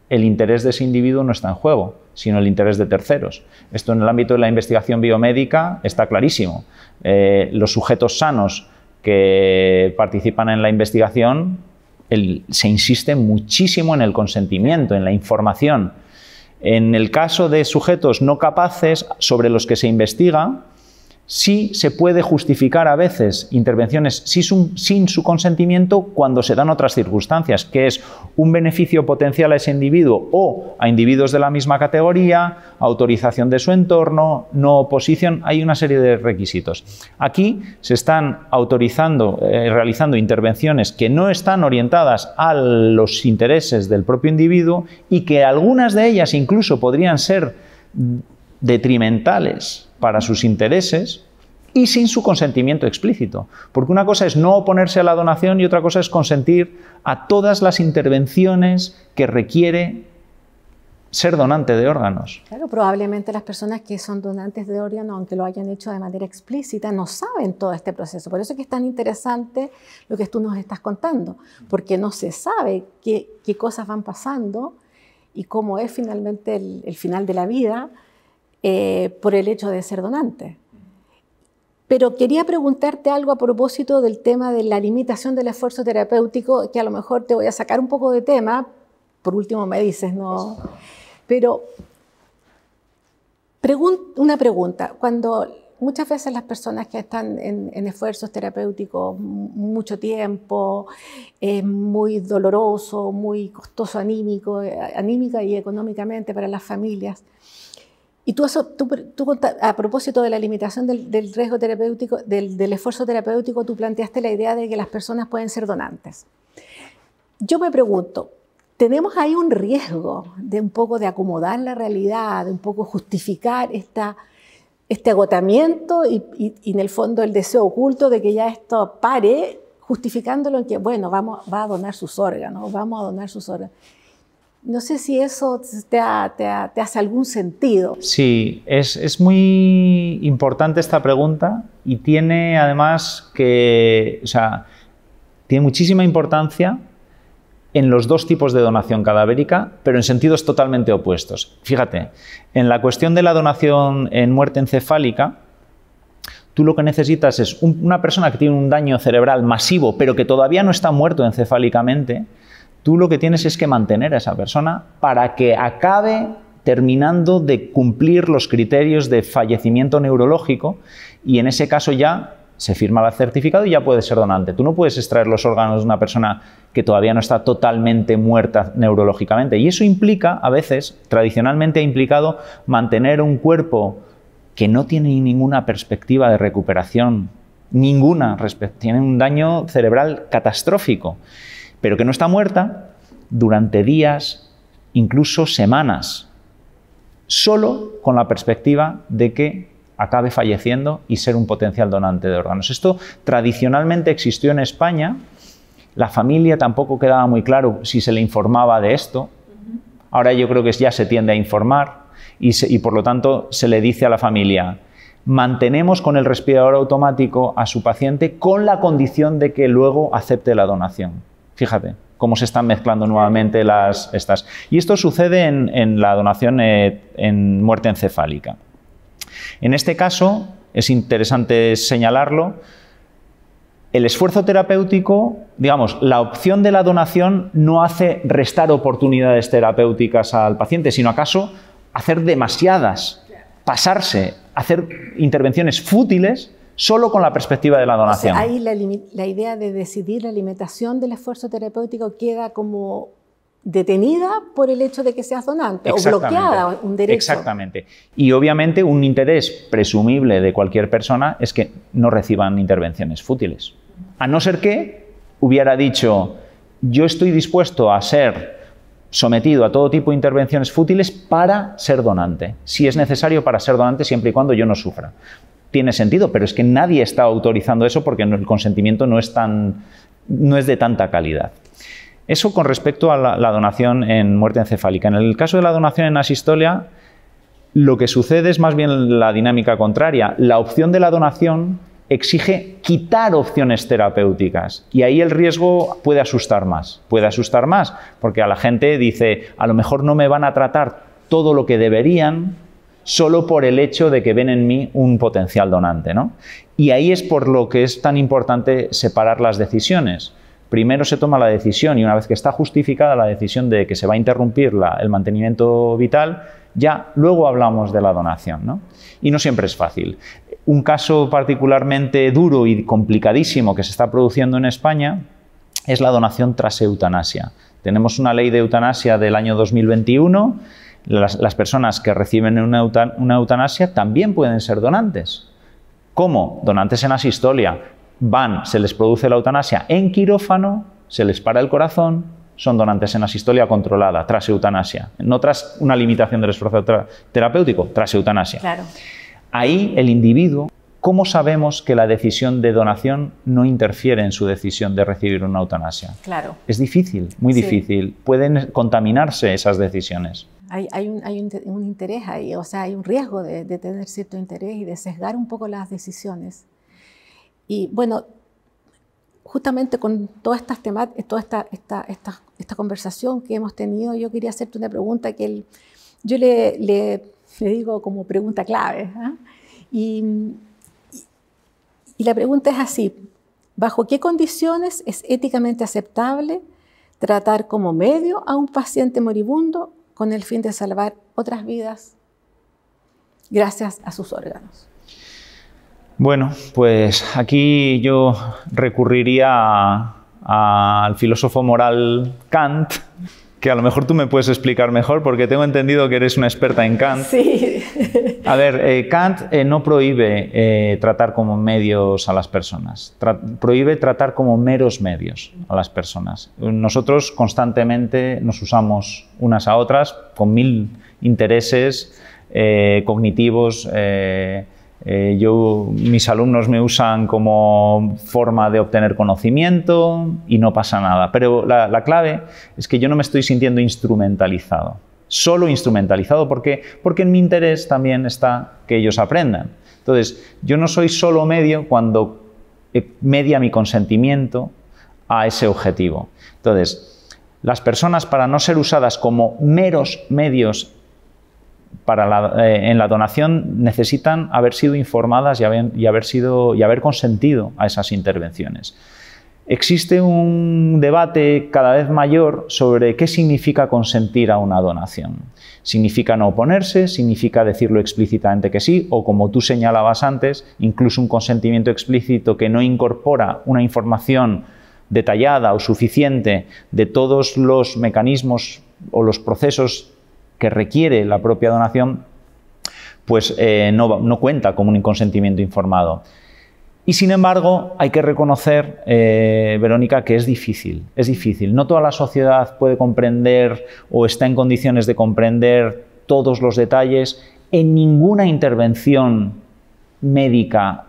el interés de ese individuo no está en juego, sino el interés de terceros. Esto en el ámbito de la investigación biomédica está clarísimo. Eh, los sujetos sanos que participan en la investigación, se insiste muchísimo en el consentimiento, en la información. En el caso de sujetos no capaces sobre los que se investiga, sí se puede justificar a veces intervenciones sin su, consentimiento cuando se dan otras circunstancias, que es un beneficio potencial a ese individuo o a individuos de la misma categoría, autorización de su entorno, no oposición, hay una serie de requisitos. Aquí se están autorizando, eh, realizando intervenciones que no están orientadas a los intereses del propio individuo y que algunas de ellas incluso podrían ser mm, detrimentales para sus intereses y sin su consentimiento explícito. Porque una cosa es no oponerse a la donación y otra cosa es consentir a todas las intervenciones que requiere ser donante de órganos. Claro, probablemente las personas que son donantes de órganos, aunque lo hayan hecho de manera explícita, no saben todo este proceso. Por eso es que es tan interesante lo que tú nos estás contando, porque no se sabe qué, cosas van pasando y cómo es finalmente el final de la vida eh, por el hecho de ser donante. Pero quería preguntarte algo a propósito del tema de la limitación del esfuerzo terapéutico, que a lo mejor te voy a sacar un poco de tema, por último me dices, no. Pero una pregunta, cuando muchas veces las personas que están en, esfuerzos terapéuticos mucho tiempo, es muy doloroso, muy costoso anímico, eh, anímica y económicamente para las familias, y tú, a propósito de la limitación del, riesgo terapéutico, del, esfuerzo terapéutico, tú planteaste la idea de que las personas pueden ser donantes. Yo me pregunto, ¿tenemos ahí un riesgo de un poco de acomodar la realidad, de un poco justificar este agotamiento y, y en el fondo el deseo oculto de que ya esto pare, justificándolo en que, bueno, vamos, va a donar sus órganos, vamos a donar sus órganos? No sé si eso te, hace algún sentido. Sí, es, muy importante esta pregunta y tiene además que, o sea, tiene muchísima importancia en los dos tipos de donación cadavérica, pero en sentidos totalmente opuestos. Fíjate, en la cuestión de la donación en muerte encefálica, tú lo que necesitas es una persona que tiene un daño cerebral masivo, pero que todavía no está muerto encefálicamente, Tú lo que tienes es que mantener a esa persona para que acabe terminando de cumplir los criterios de fallecimiento neurológico y en ese caso ya se firma el certificado y ya puede ser donante. Tú no puedes extraer los órganos de una persona que todavía no está totalmente muerta neurológicamente. Y eso implica, a veces, tradicionalmente ha implicado mantener un cuerpo que no tiene ninguna perspectiva de recuperación, ninguna, tiene un daño cerebral catastrófico pero que no está muerta durante días, incluso semanas, solo con la perspectiva de que acabe falleciendo y ser un potencial donante de órganos. Esto tradicionalmente existió en España, la familia tampoco quedaba muy claro si se le informaba de esto, ahora yo creo que ya se tiende a informar y, y por lo tanto se le dice a la familia, mantenemos con el respirador automático a su paciente con la condición de que luego acepte la donación. Fíjate cómo se están mezclando nuevamente las, estas. Y esto sucede en, la donación eh, en muerte encefálica. En este caso, es interesante señalarlo, el esfuerzo terapéutico, digamos, la opción de la donación no hace restar oportunidades terapéuticas al paciente, sino acaso hacer demasiadas, pasarse, hacer intervenciones fútiles solo con la perspectiva de la donación. ahí la, la idea de decidir la limitación del esfuerzo terapéutico queda como detenida por el hecho de que seas donante o bloqueada un derecho. Exactamente. Y obviamente un interés presumible de cualquier persona es que no reciban intervenciones fútiles. A no ser que hubiera dicho, yo estoy dispuesto a ser sometido a todo tipo de intervenciones fútiles para ser donante, si es necesario para ser donante siempre y cuando yo no sufra tiene sentido, pero es que nadie está autorizando eso porque el consentimiento no es, tan, no es de tanta calidad. Eso con respecto a la, la donación en muerte encefálica. En el caso de la donación en asistolia, lo que sucede es más bien la dinámica contraria. La opción de la donación exige quitar opciones terapéuticas y ahí el riesgo puede asustar más, puede asustar más, porque a la gente dice, a lo mejor no me van a tratar todo lo que deberían solo por el hecho de que ven en mí un potencial donante. Y ahí es por lo que es tan importante separar las decisiones. Primero se toma la decisión y una vez que está justificada la decisión de que se va a interrumpir el mantenimiento vital, ya luego hablamos de la donación. Y no siempre es fácil. Un caso particularmente duro y complicadísimo que se está produciendo en España es la donación tras eutanasia. Tenemos una ley de eutanasia del año 2021 las, personas que reciben una, eutanasia también pueden ser donantes. ¿Cómo? Donantes en asistolia. Van, se les produce la eutanasia en quirófano, se les para el corazón, son donantes en asistolia controlada, tras eutanasia. No tras una limitación del esfuerzo terapéutico, tras eutanasia. Ahí el individuo ¿cómo sabemos que la decisión de donación no interfiere en su decisión de recibir una eutanasia? Claro. Es difícil, muy difícil. Pueden contaminarse esas decisiones. Hay, un, interés ahí, o sea, hay un riesgo de, tener cierto interés y de sesgar un poco las decisiones. Y bueno, justamente con toda, estas temas, toda esta, esta, esta, esta, conversación que hemos tenido, yo quería hacerte una pregunta que yo le, le, digo como pregunta clave. ¿ah? Y y la pregunta es así, ¿bajo qué condiciones es éticamente aceptable tratar como medio a un paciente moribundo con el fin de salvar otras vidas gracias a sus órganos? Bueno, pues aquí yo recurriría al filósofo moral Kant, que a lo mejor tú me puedes explicar mejor porque tengo entendido que eres una experta en Kant. Sí, a ver, eh, Kant eh, no prohíbe eh, tratar como medios a las personas, prohíbe tratar como meros medios a las personas. Nosotros constantemente nos usamos unas a otras con mil intereses cognitivos. mis alumnos me usan como forma de obtener conocimiento y no pasa nada. Pero la, clave es que yo no me estoy sintiendo instrumentalizado solo instrumentalizado. ¿Por qué? Porque en mi interés también está que ellos aprendan. Entonces, yo no soy solo medio cuando eh, media mi consentimiento a ese objetivo. Entonces, las personas para no ser usadas como meros medios eh, en la donación necesitan haber sido informadas y y haber consentido a esas intervenciones. Existe un debate cada vez mayor sobre qué significa consentir a una donación. ¿Significa no oponerse? ¿Significa decirlo explícitamente que sí? O como tú señalabas antes, incluso un consentimiento explícito que no incorpora una información detallada o suficiente de todos los mecanismos o los procesos que requiere la propia donación, pues eh, no, no cuenta como un consentimiento informado. Y sin embargo, hay que reconocer, eh, Verónica, que es difícil, es difícil. No toda la sociedad puede comprender o está en condiciones de comprender todos los detalles. En ninguna intervención médica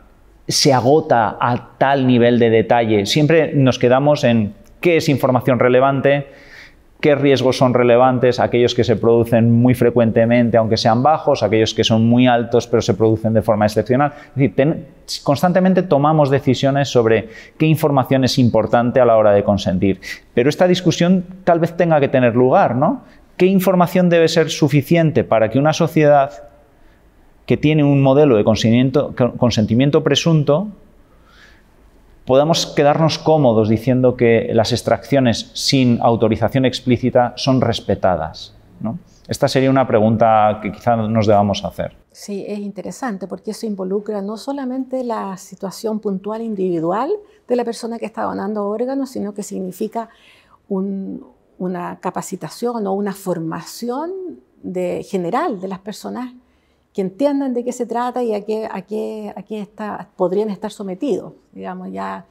se agota a tal nivel de detalle. Siempre nos quedamos en qué es información relevante, qué riesgos son relevantes, aquellos que se producen muy frecuentemente aunque sean bajos, aquellos que son muy altos pero se producen de forma excepcional. constantemente tomamos decisiones sobre qué información es importante a la hora de consentir. Pero esta discusión tal vez tenga que tener lugar, ¿no? ¿Qué información debe ser suficiente para que una sociedad que tiene un modelo de consentimiento presunto podamos quedarnos cómodos diciendo que las extracciones sin autorización explícita son respetadas. Esta sería una pregunta que quizá nos debamos hacer. Sí, es interesante porque eso involucra no solamente la situación puntual individual de la persona que está donando órganos, sino que significa una capacitación o una formación de, general de las personas que entiendan de qué se trata y a qué, a qué, a está, podrían estar sometidos. Digamos, ya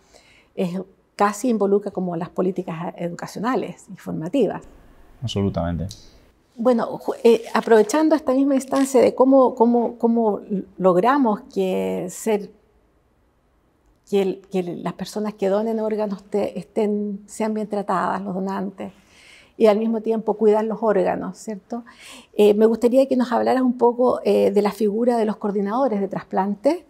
es, casi involucra como las políticas educacionales y formativas. Absolutamente. Bueno, eh, aprovechando esta misma instancia de cómo, cómo, cómo logramos que, ser, que, las personas que donen órganos estén, sean bien tratadas, los donantes, y al mismo tiempo cuidar los órganos, ¿cierto? Eh, me gustaría que nos hablaras un poco eh, de la figura de los coordinadores de trasplantes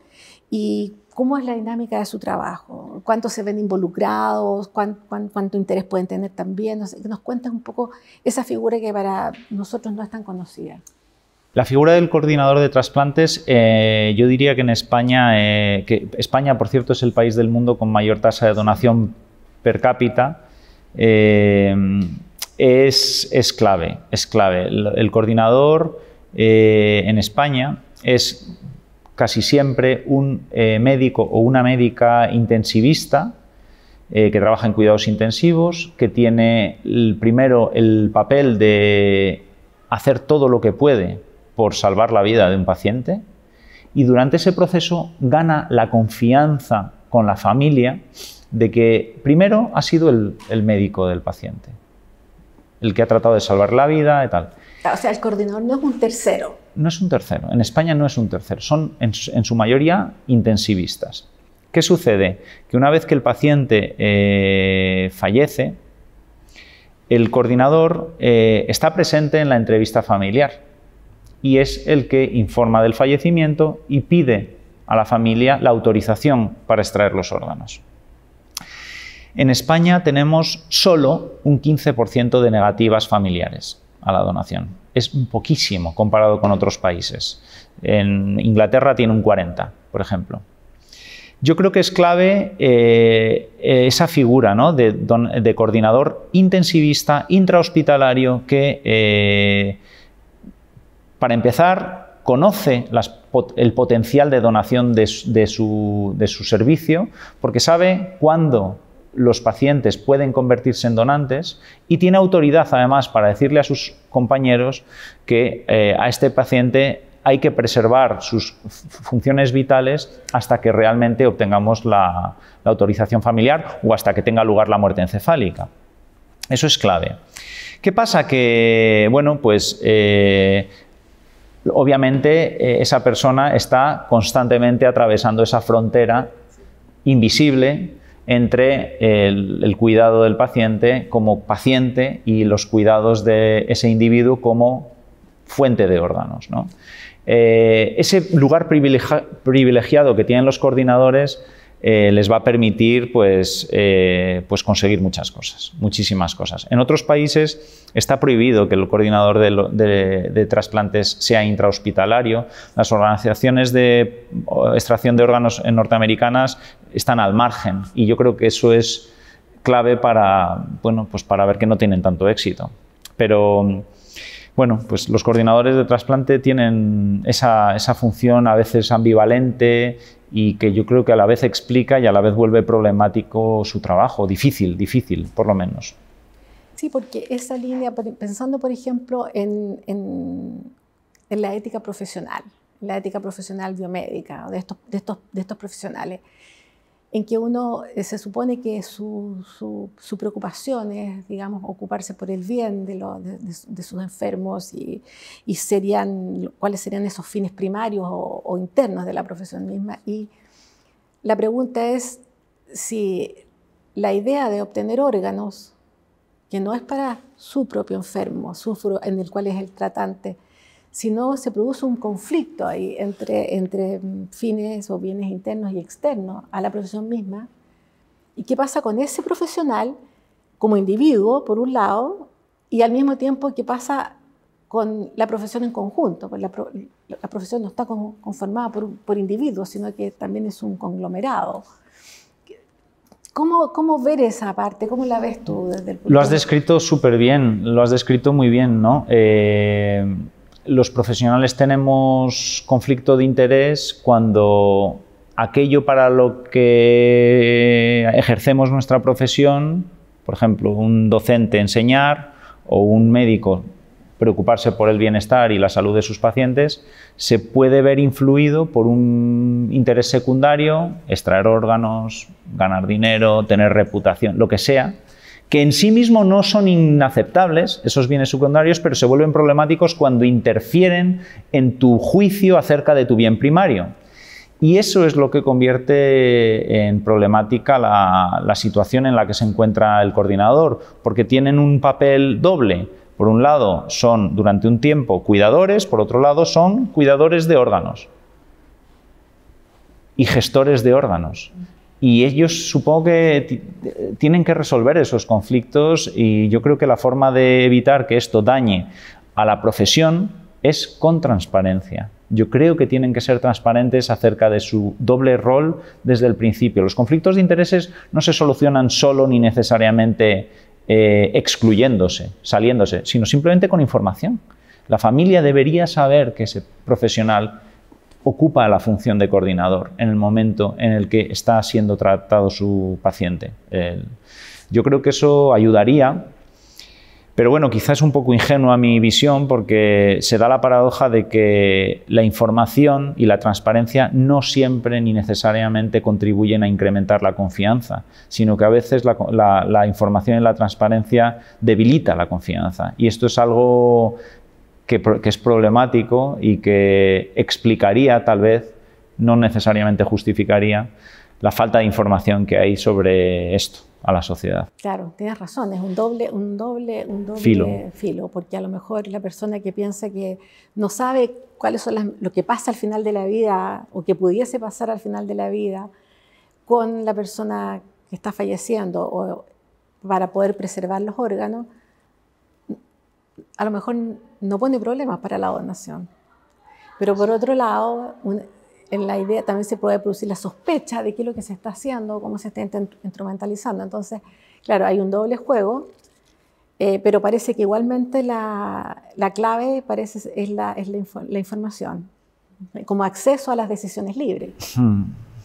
y cómo es la dinámica de su trabajo, cuántos se ven involucrados, cuánto interés pueden tener también. Nos, nos cuentas un poco esa figura que para nosotros no es tan conocida. La figura del coordinador de trasplantes, eh, yo diría que en España, que España por cierto es el país del mundo con mayor tasa de donación per cápita, eh, es, clave, es clave. El, coordinador eh, en España es casi siempre un eh, médico o una médica intensivista eh, que trabaja en cuidados intensivos, que tiene primero el papel de hacer todo lo que puede por salvar la vida de un paciente y durante ese proceso gana la confianza con la familia de que primero ha sido el médico del paciente, el que ha tratado de salvar la vida y tal. O sea, el coordinador no es un tercero. No es un tercero. En España no es un tercero. Son en, su mayoría intensivistas. ¿Qué sucede? Que una vez que el paciente eh, fallece, el coordinador eh, está presente en la entrevista familiar y es el que informa del fallecimiento y pide a la familia la autorización para extraer los órganos. En España tenemos solo un 15% de negativas familiares a la donación. Es poquísimo comparado con otros países. En Inglaterra tiene un 40%, por ejemplo. Yo creo que es clave eh, eh, esa figura de, coordinador intensivista, intrahospitalario, que eh, para empezar conoce el potencial de donación de su servicio, porque sabe cuándo los pacientes pueden convertirse en donantes y tiene autoridad además para decirle a sus compañeros que eh, a este paciente hay que preservar sus funciones vitales hasta que realmente obtengamos la, autorización familiar o hasta que tenga lugar la muerte encefálica. Eso es clave. ¿Qué pasa? Que, bueno, pues eh, obviamente eh, esa persona está constantemente atravesando esa frontera invisible entre el, cuidado del paciente como paciente y los cuidados de ese individuo como fuente de órganos. Eh, ese lugar privilegiado que tienen los coordinadores eh, les va a permitir pues, eh, pues conseguir muchas cosas, muchísimas cosas. En otros países está prohibido que el coordinador de, trasplantes sea intrahospitalario. Las organizaciones de extracción de órganos norteamericanas están al margen y yo creo que eso es clave para, bueno, pues para ver que no tienen tanto éxito. Pero bueno, pues los coordinadores de trasplante tienen esa, esa función a veces ambivalente y que yo creo que a la vez explica y a la vez vuelve problemático su trabajo, difícil, difícil, por lo menos. Sí, porque esa línea, pensando por ejemplo en, en, la ética profesional, la ética profesional biomédica, de estos, de estos, de estos profesionales, en que uno eh, se supone que su, preocupación es, digamos, ocuparse por el bien de, sus enfermos y, serían, cuáles serían esos fines primarios o, internos de la profesión misma. Y la pregunta es si la idea de obtener órganos, que no es para su propio enfermo, en el cual es el tratante, si no, se produce un conflicto ahí entre, entre mm, fines o bienes internos y externos a la profesión misma. ¿Y qué pasa con ese profesional como individuo, por un lado, y al mismo tiempo qué pasa con la profesión en conjunto? Pues la, profesión no está conformada por, por, individuos, sino que también es un conglomerado. ¿Cómo, ¿Cómo, ver esa parte? ¿Cómo la ves tú desde el punto Lo has descrito súper bien, lo has descrito muy bien, ¿no? Eh los profesionales tenemos conflicto de interés cuando aquello para lo que ejercemos nuestra profesión, por ejemplo, un docente enseñar o un médico preocuparse por el bienestar y la salud de sus pacientes, se puede ver influido por un interés secundario, extraer órganos, ganar dinero, tener reputación, lo que sea, que en sí mismo no son inaceptables, esos bienes secundarios, pero se vuelven problemáticos cuando interfieren en tu juicio acerca de tu bien primario. Y eso es lo que convierte en problemática la, la, situación en la que se encuentra el coordinador, porque tienen un papel doble. Por un lado, son durante un tiempo cuidadores, por otro lado, son cuidadores de órganos y gestores de órganos y ellos supongo que tienen que resolver esos conflictos y yo creo que la forma de evitar que esto dañe a la profesión es con transparencia. Yo creo que tienen que ser transparentes acerca de su doble rol desde el principio. Los conflictos de intereses no se solucionan solo ni necesariamente eh, excluyéndose, saliéndose, sino simplemente con información. La familia debería saber que ese profesional ocupa la función de coordinador en el momento en el que está siendo tratado su paciente. yo creo que eso ayudaría, pero bueno, quizás es un poco ingenua mi visión porque se da la paradoja de que la información y la transparencia no siempre ni necesariamente contribuyen a incrementar la confianza, sino que a veces la, la información y la transparencia debilita la confianza. Y esto es algo que, es problemático y que explicaría, tal vez, no necesariamente justificaría, la falta de información que hay sobre esto a la sociedad. Claro, tienes razón, es un doble, un doble, un doble filo. porque a lo mejor la persona que piensa que no sabe cuáles son lo que pasa al final de la vida o que pudiese pasar al final de la vida con la persona que está falleciendo o para poder preservar los órganos, a lo mejor no pone problemas para la donación. Pero por otro lado, en la idea también se puede producir la sospecha de qué es lo que se está haciendo, cómo se está instrumentalizando. Entonces, claro, hay un doble juego, eh, pero parece que igualmente la, clave parece es, la, es la, información, eh, como acceso a las decisiones libres. Hmm.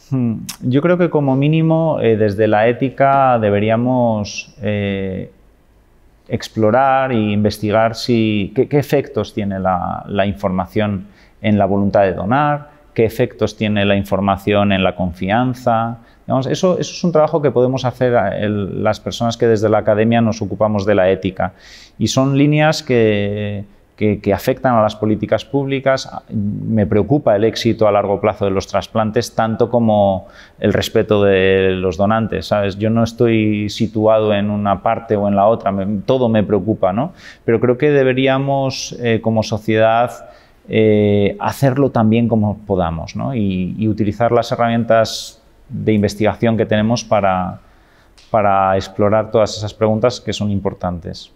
Hmm. Yo creo que como mínimo eh, desde la ética deberíamos explorar e investigar si, qué, efectos tiene la, información en la voluntad de donar, qué efectos tiene la información en la confianza. eso, es un trabajo que podemos hacer las personas que desde la academia nos ocupamos de la ética. Y son líneas que que, afectan a las políticas públicas. Me preocupa el éxito a largo plazo de los trasplantes tanto como el respeto de los donantes. ¿sabes? Yo no estoy situado en una parte o en la otra, todo me preocupa, ¿no? pero creo que deberíamos eh, como sociedad... Eh, hacerlo tan bien como podamos ¿no? y, utilizar las herramientas de investigación que tenemos para, para explorar todas esas preguntas que son importantes.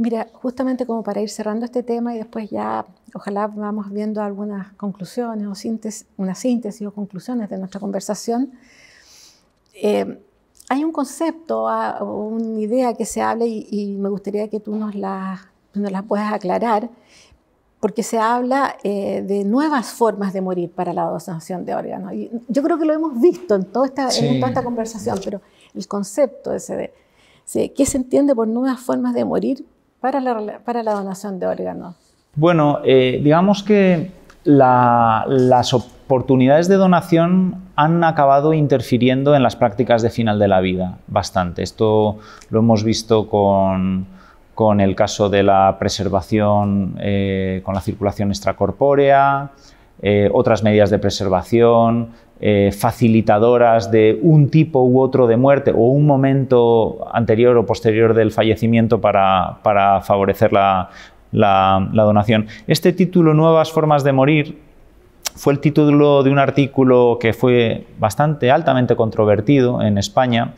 Mira, justamente como para ir cerrando este tema y después ya ojalá vamos viendo algunas conclusiones o síntesis, una síntesis o conclusiones de nuestra conversación. Eh, hay un concepto o ah, una idea que se habla y, me gustaría que tú nos la, nos la puedas aclarar, porque se habla eh, de nuevas formas de morir para la donación de órganos. yo creo que lo hemos visto en toda esta, en toda esta conversación, pero el concepto ese de... ¿Qué se entiende por nuevas formas de morir para la, donación de órganos? Bueno, eh, digamos que las oportunidades de donación han acabado interfiriendo en las prácticas de final de la vida bastante. Esto lo hemos visto con, el caso de la preservación, eh, con la circulación extracorpórea, eh, otras medidas de preservación, eh, facilitadoras de un tipo u otro de muerte o un momento anterior o posterior del fallecimiento para, favorecer la, donación. Este título, Nuevas formas de morir, fue el título de un artículo que fue bastante altamente controvertido en España.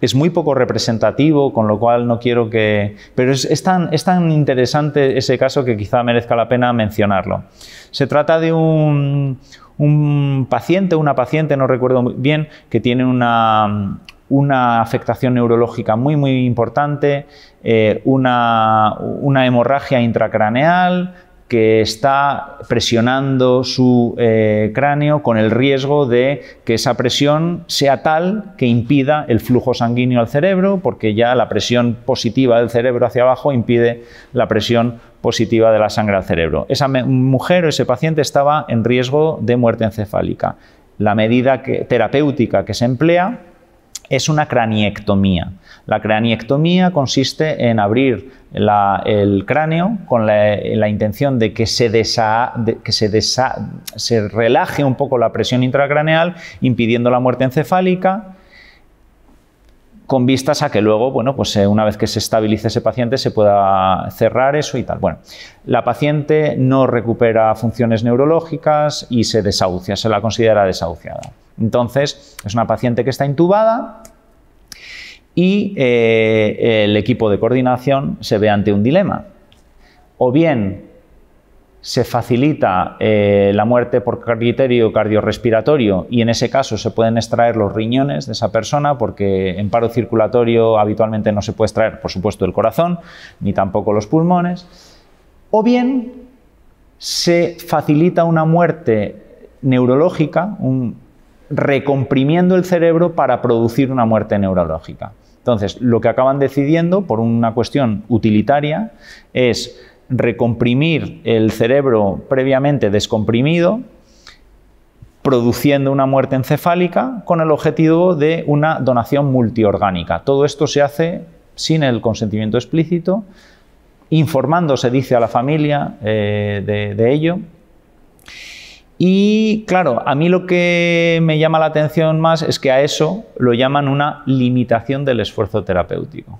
Es muy poco representativo, con lo cual no quiero que... Pero es tan interesante ese caso que quizá merezca la pena mencionarlo. Se trata de un, un paciente, una paciente, no recuerdo bien, que tiene una, una afectación neurológica muy, muy importante, eh, una, una hemorragia intracraneal, que está presionando su eh, cráneo con el riesgo de que esa presión sea tal que impida el flujo sanguíneo al cerebro, porque ya la presión positiva del cerebro hacia abajo impide la presión positiva de la sangre al cerebro. Esa mujer o ese paciente estaba en riesgo de muerte encefálica. La medida terapéutica que se emplea es una craniectomía. La craniectomía consiste en abrir el cráneo con la, intención de que, se, se, se relaje un poco la presión intracraneal, impidiendo la muerte encefálica con vistas a que luego, bueno, pues eh, una vez que se estabilice ese paciente se pueda cerrar eso y tal. Bueno, la paciente no recupera funciones neurológicas y se desahucia, se la considera desahuciada. Entonces, es una paciente que está intubada y eh, el equipo de coordinación se ve ante un dilema. O bien se facilita eh, la muerte por criterio cardiorrespiratorio y en ese caso se pueden extraer los riñones de esa persona porque en paro circulatorio habitualmente no se puede extraer, por supuesto, el corazón ni tampoco los pulmones. O bien se facilita una muerte neurológica, un, recomprimiendo el cerebro para producir una muerte neurológica. Entonces, lo que acaban decidiendo, por una cuestión utilitaria, es recomprimir el cerebro previamente descomprimido, produciendo una muerte encefálica con el objetivo de una donación multiorgánica. Todo esto se hace sin el consentimiento explícito, informando, dice a la familia eh, de ello, y claro, a mí lo que me llama la atención más es que a eso lo llaman una limitación del esfuerzo terapéutico.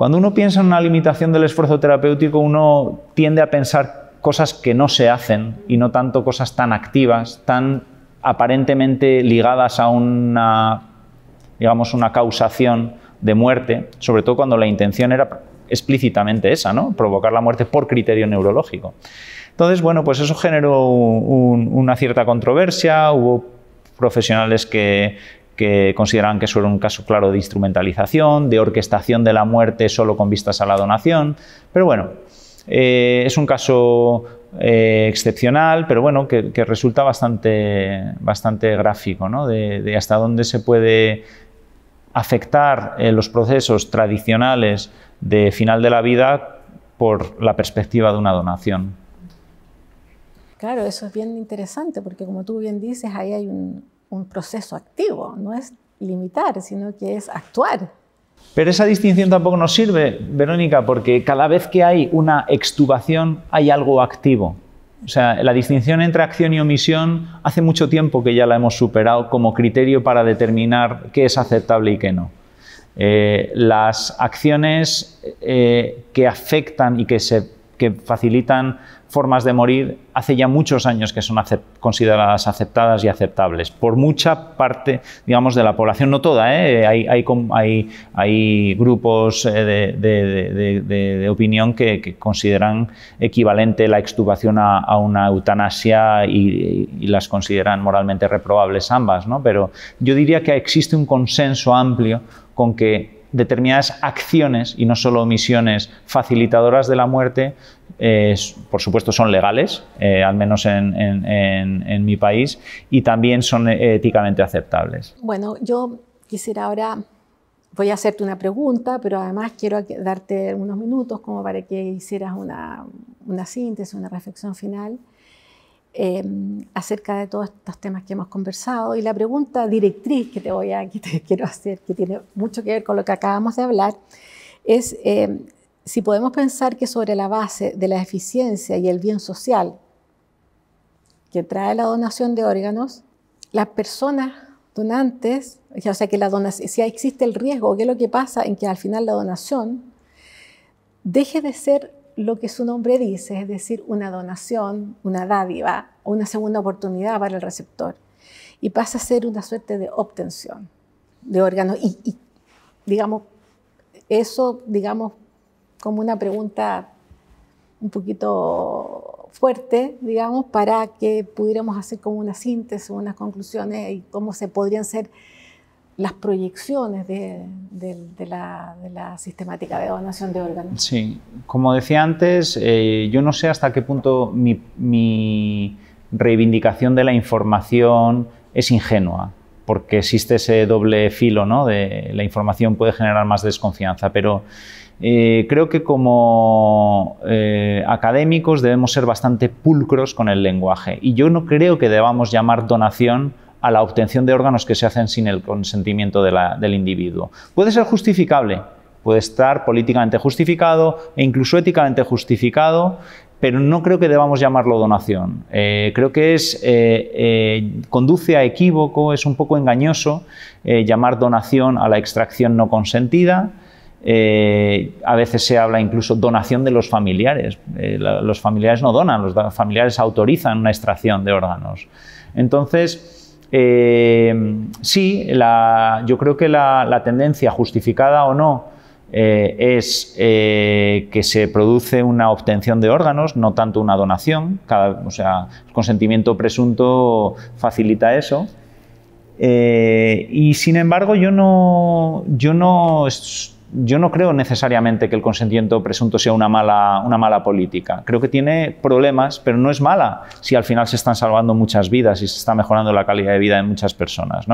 Cuando uno piensa en una limitación del esfuerzo terapéutico, uno tiende a pensar cosas que no se hacen y no tanto cosas tan activas, tan aparentemente ligadas a una, digamos, una causación de muerte, sobre todo cuando la intención era explícitamente esa, ¿no? provocar la muerte por criterio neurológico. Entonces, bueno, pues eso generó una cierta controversia, hubo profesionales que, que consideraban que eso era un caso claro de instrumentalización, de orquestación de la muerte solo con vistas a la donación. Pero bueno, eh, es un caso eh, excepcional, pero bueno, que, resulta bastante, bastante gráfico, ¿no? de, hasta dónde se puede afectar eh, los procesos tradicionales de final de la vida por la perspectiva de una donación. Claro, eso es bien interesante porque como tú bien dices, ahí hay un, un proceso activo, no es limitar, sino que es actuar. Pero esa distinción tampoco nos sirve, Verónica, porque cada vez que hay una extubación hay algo activo. O sea, la distinción entre acción y omisión hace mucho tiempo que ya la hemos superado como criterio para determinar qué es aceptable y qué no. Eh, las acciones eh, que afectan y que, se, que facilitan formas de morir hace ya muchos años que son consideradas aceptadas y aceptables por mucha parte, digamos, de la población, no toda, ¿eh? hay, grupos de, opinión que, consideran equivalente la extubación a, una eutanasia y, las consideran moralmente reprobables ambas, ¿no? pero yo diría que existe un consenso amplio con que determinadas acciones y no solo omisiones facilitadoras de la muerte por supuesto, son legales, eh, al menos en, mi país, y también son eh, éticamente aceptables. Bueno, yo quisiera ahora, voy a hacerte una pregunta, pero además quiero darte unos minutos como para que hicieras una, una síntesis, una reflexión final. Eh, acerca de todos estos temas que hemos conversado. Y la pregunta directriz que te voy a, que quiero hacer, que tiene mucho que ver con lo que acabamos de hablar, es si podemos pensar que sobre la base de la eficiencia y el bien social que trae la donación de órganos, las personas donantes, o sea que la donación, si existe el riesgo, ¿qué es lo que pasa? En que al final la donación deje de ser lo que su nombre dice, es decir, una donación, una dádiva, o una segunda oportunidad para el receptor, y pasa a ser una suerte de obtención de órganos y, y digamos, eso, digamos, como una pregunta un poquito fuerte, digamos, para que pudiéramos hacer como una síntesis, unas conclusiones y cómo se podrían ser las proyecciones de, la, sistemática de donación de órganos. Sí, como decía antes, eh, yo no sé hasta qué punto mi, mi reivindicación de la información es ingenua, porque existe ese doble filo, ¿no? De la información puede generar más desconfianza, pero eh, creo que como eh, académicos debemos ser bastante pulcros con el lenguaje y yo no creo que debamos llamar donación a la obtención de órganos que se hacen sin el consentimiento del individuo. Puede ser justificable, puede estar políticamente justificado e incluso éticamente justificado, pero no creo que debamos llamarlo donación. Eh, creo que es, conduce a equívoco, es un poco engañoso llamar donación a la extracción no consentida eh, a veces se habla incluso donación de los familiares. Eh, los familiares no donan, los familiares autorizan una extracción de órganos. Entonces, eh, sí, yo creo que la, tendencia, justificada o no, es que se produce una obtención de órganos, no tanto una donación. Cada, o sea, el consentimiento presunto facilita eso. y sin embargo, yo no, yo no yo no creo necesariamente que el consentimiento presunto sea una mala, una mala política. Creo que tiene problemas, pero no es mala si al final se están salvando muchas vidas y se está mejorando la calidad de vida de muchas personas.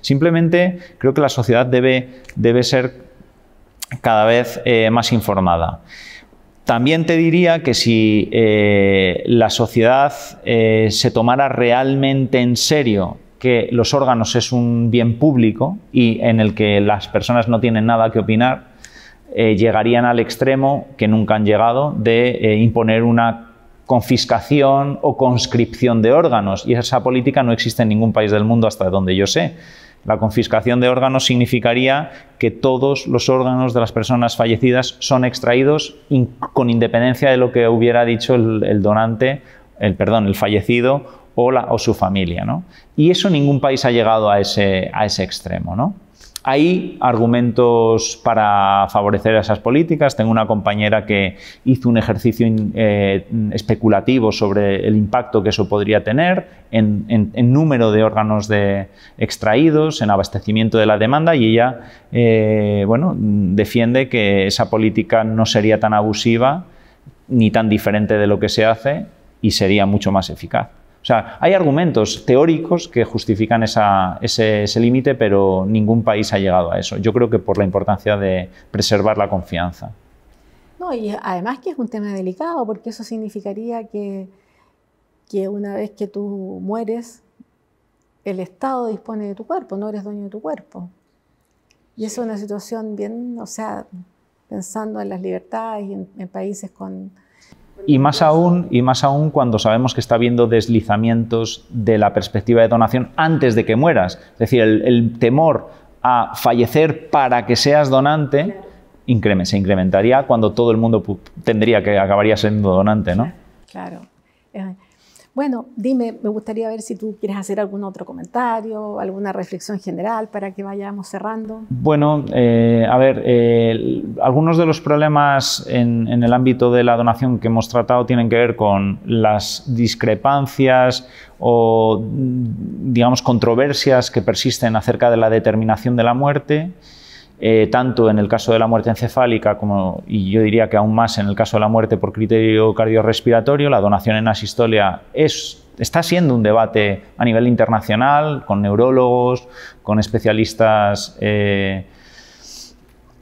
Simplemente creo que la sociedad debe, debe ser cada vez eh, más informada. También te diría que si eh, la sociedad eh, se tomara realmente en serio que los órganos es un bien público y en el que las personas no tienen nada que opinar, eh, llegarían al extremo, que nunca han llegado, de eh, imponer una confiscación o conscripción de órganos. Y esa política no existe en ningún país del mundo hasta donde yo sé. La confiscación de órganos significaría que todos los órganos de las personas fallecidas son extraídos con independencia de lo que hubiera dicho el donante el perdón, el fallecido o, su familia. Y eso ningún país ha llegado a ese, a ese extremo. Hay argumentos para favorecer esas políticas. Tengo una compañera que hizo un ejercicio eh, especulativo sobre el impacto que eso podría tener en, número de órganos de, extraídos, en abastecimiento de la demanda y ella eh, bueno, defiende que esa política no sería tan abusiva ni tan diferente de lo que se hace y sería mucho más eficaz sea, hay argumentos teóricos que justifican ese, ese límite, pero ningún país ha llegado a eso. Yo creo que por la importancia de preservar la confianza. No, y además que es un tema delicado, porque eso significaría que, que una vez que tú mueres, el Estado dispone de tu cuerpo, no eres dueño de tu cuerpo. Y es una situación bien, o sea, pensando en las libertades y en países con, y más aún, y más aún cuando sabemos que está habiendo deslizamientos de la perspectiva de donación antes de que mueras. Es decir, el, temor a fallecer para que seas donante se incrementaría cuando todo el mundo tendría que acabaría siendo donante, ¿no? claro. Eh, bueno, dime, me gustaría ver si tú quieres hacer algún otro comentario, alguna reflexión general para que vayamos cerrando. Bueno, eh, a ver, eh, algunos de los problemas en el ámbito de la donación que hemos tratado tienen que ver con las discrepancias o, digamos, controversias que persisten acerca de la determinación de la muerte. Eh, tanto en el caso de la muerte encefálica como, y yo diría que aún más en el caso de la muerte por criterio cardiorrespiratorio, la donación en asistolia es, está siendo un debate a nivel internacional, con neurólogos, con especialistas eh,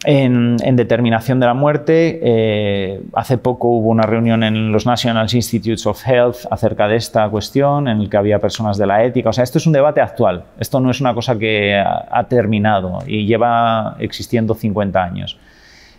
en, determinación de la muerte. Eh, hace poco hubo una reunión en los National Institutes of Health acerca de esta cuestión, en el que había personas de la ética. O sea, esto es un debate actual. Esto no es una cosa que ha, terminado y lleva existiendo 50 años.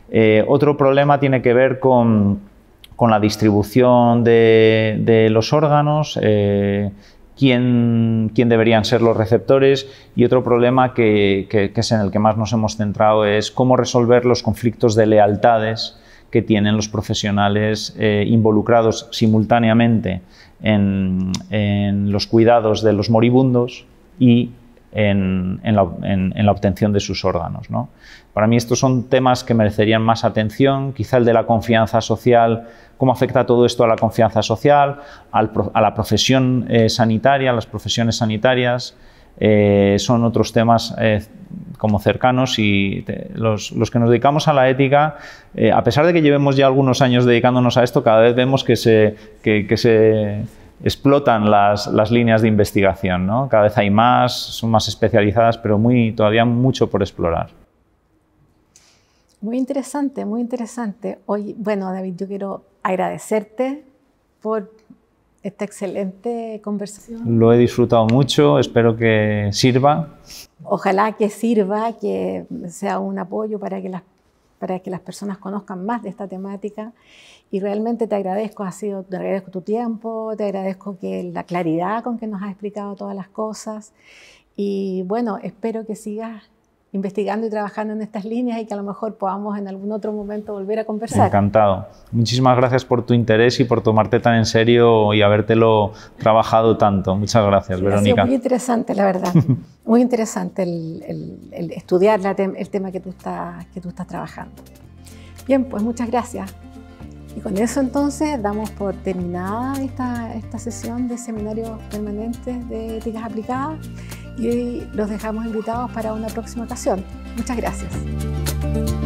Eh, otro problema tiene que ver con, la distribución de, los órganos. Eh, quién, deberían ser los receptores y otro problema que, es en el que más nos hemos centrado es cómo resolver los conflictos de lealtades que tienen los profesionales eh, involucrados simultáneamente en, en los cuidados de los moribundos y en, la, obtención de sus órganos. ¿no? Para mí estos son temas que merecerían más atención, quizá el de la confianza social, cómo afecta todo esto a la confianza social, a la profesión eh, sanitaria, a las profesiones sanitarias. Eh, son otros temas eh, como cercanos y los, que nos dedicamos a la ética, a pesar de que llevemos ya algunos años dedicándonos a esto, cada vez vemos que se, que se explotan las, las líneas de investigación. ¿no? Cada vez hay más, son más especializadas, pero muy, todavía mucho por explorar. Muy interesante, muy interesante. Hoy, bueno, David, yo quiero agradecerte por esta excelente conversación. Lo he disfrutado mucho, espero que sirva. Ojalá que sirva, que sea un apoyo para que las, para que las personas conozcan más de esta temática y realmente te agradezco, ha sido, te agradezco tu tiempo, te agradezco que la claridad con que nos has explicado todas las cosas. Y bueno, espero que sigas investigando y trabajando en estas líneas y que a lo mejor podamos en algún otro momento volver a conversar. Encantado. Muchísimas gracias por tu interés y por tomarte tan en serio y habértelo trabajado tanto. Muchas gracias, Verónica. Ha sido muy interesante, la verdad. muy interesante el, estudiar el tema que tú, estás, que tú estás trabajando. Bien, pues muchas gracias. Y con eso entonces damos por terminada esta, esta sesión de seminarios permanentes de éticas aplicadas y los dejamos invitados para una próxima ocasión. Muchas gracias.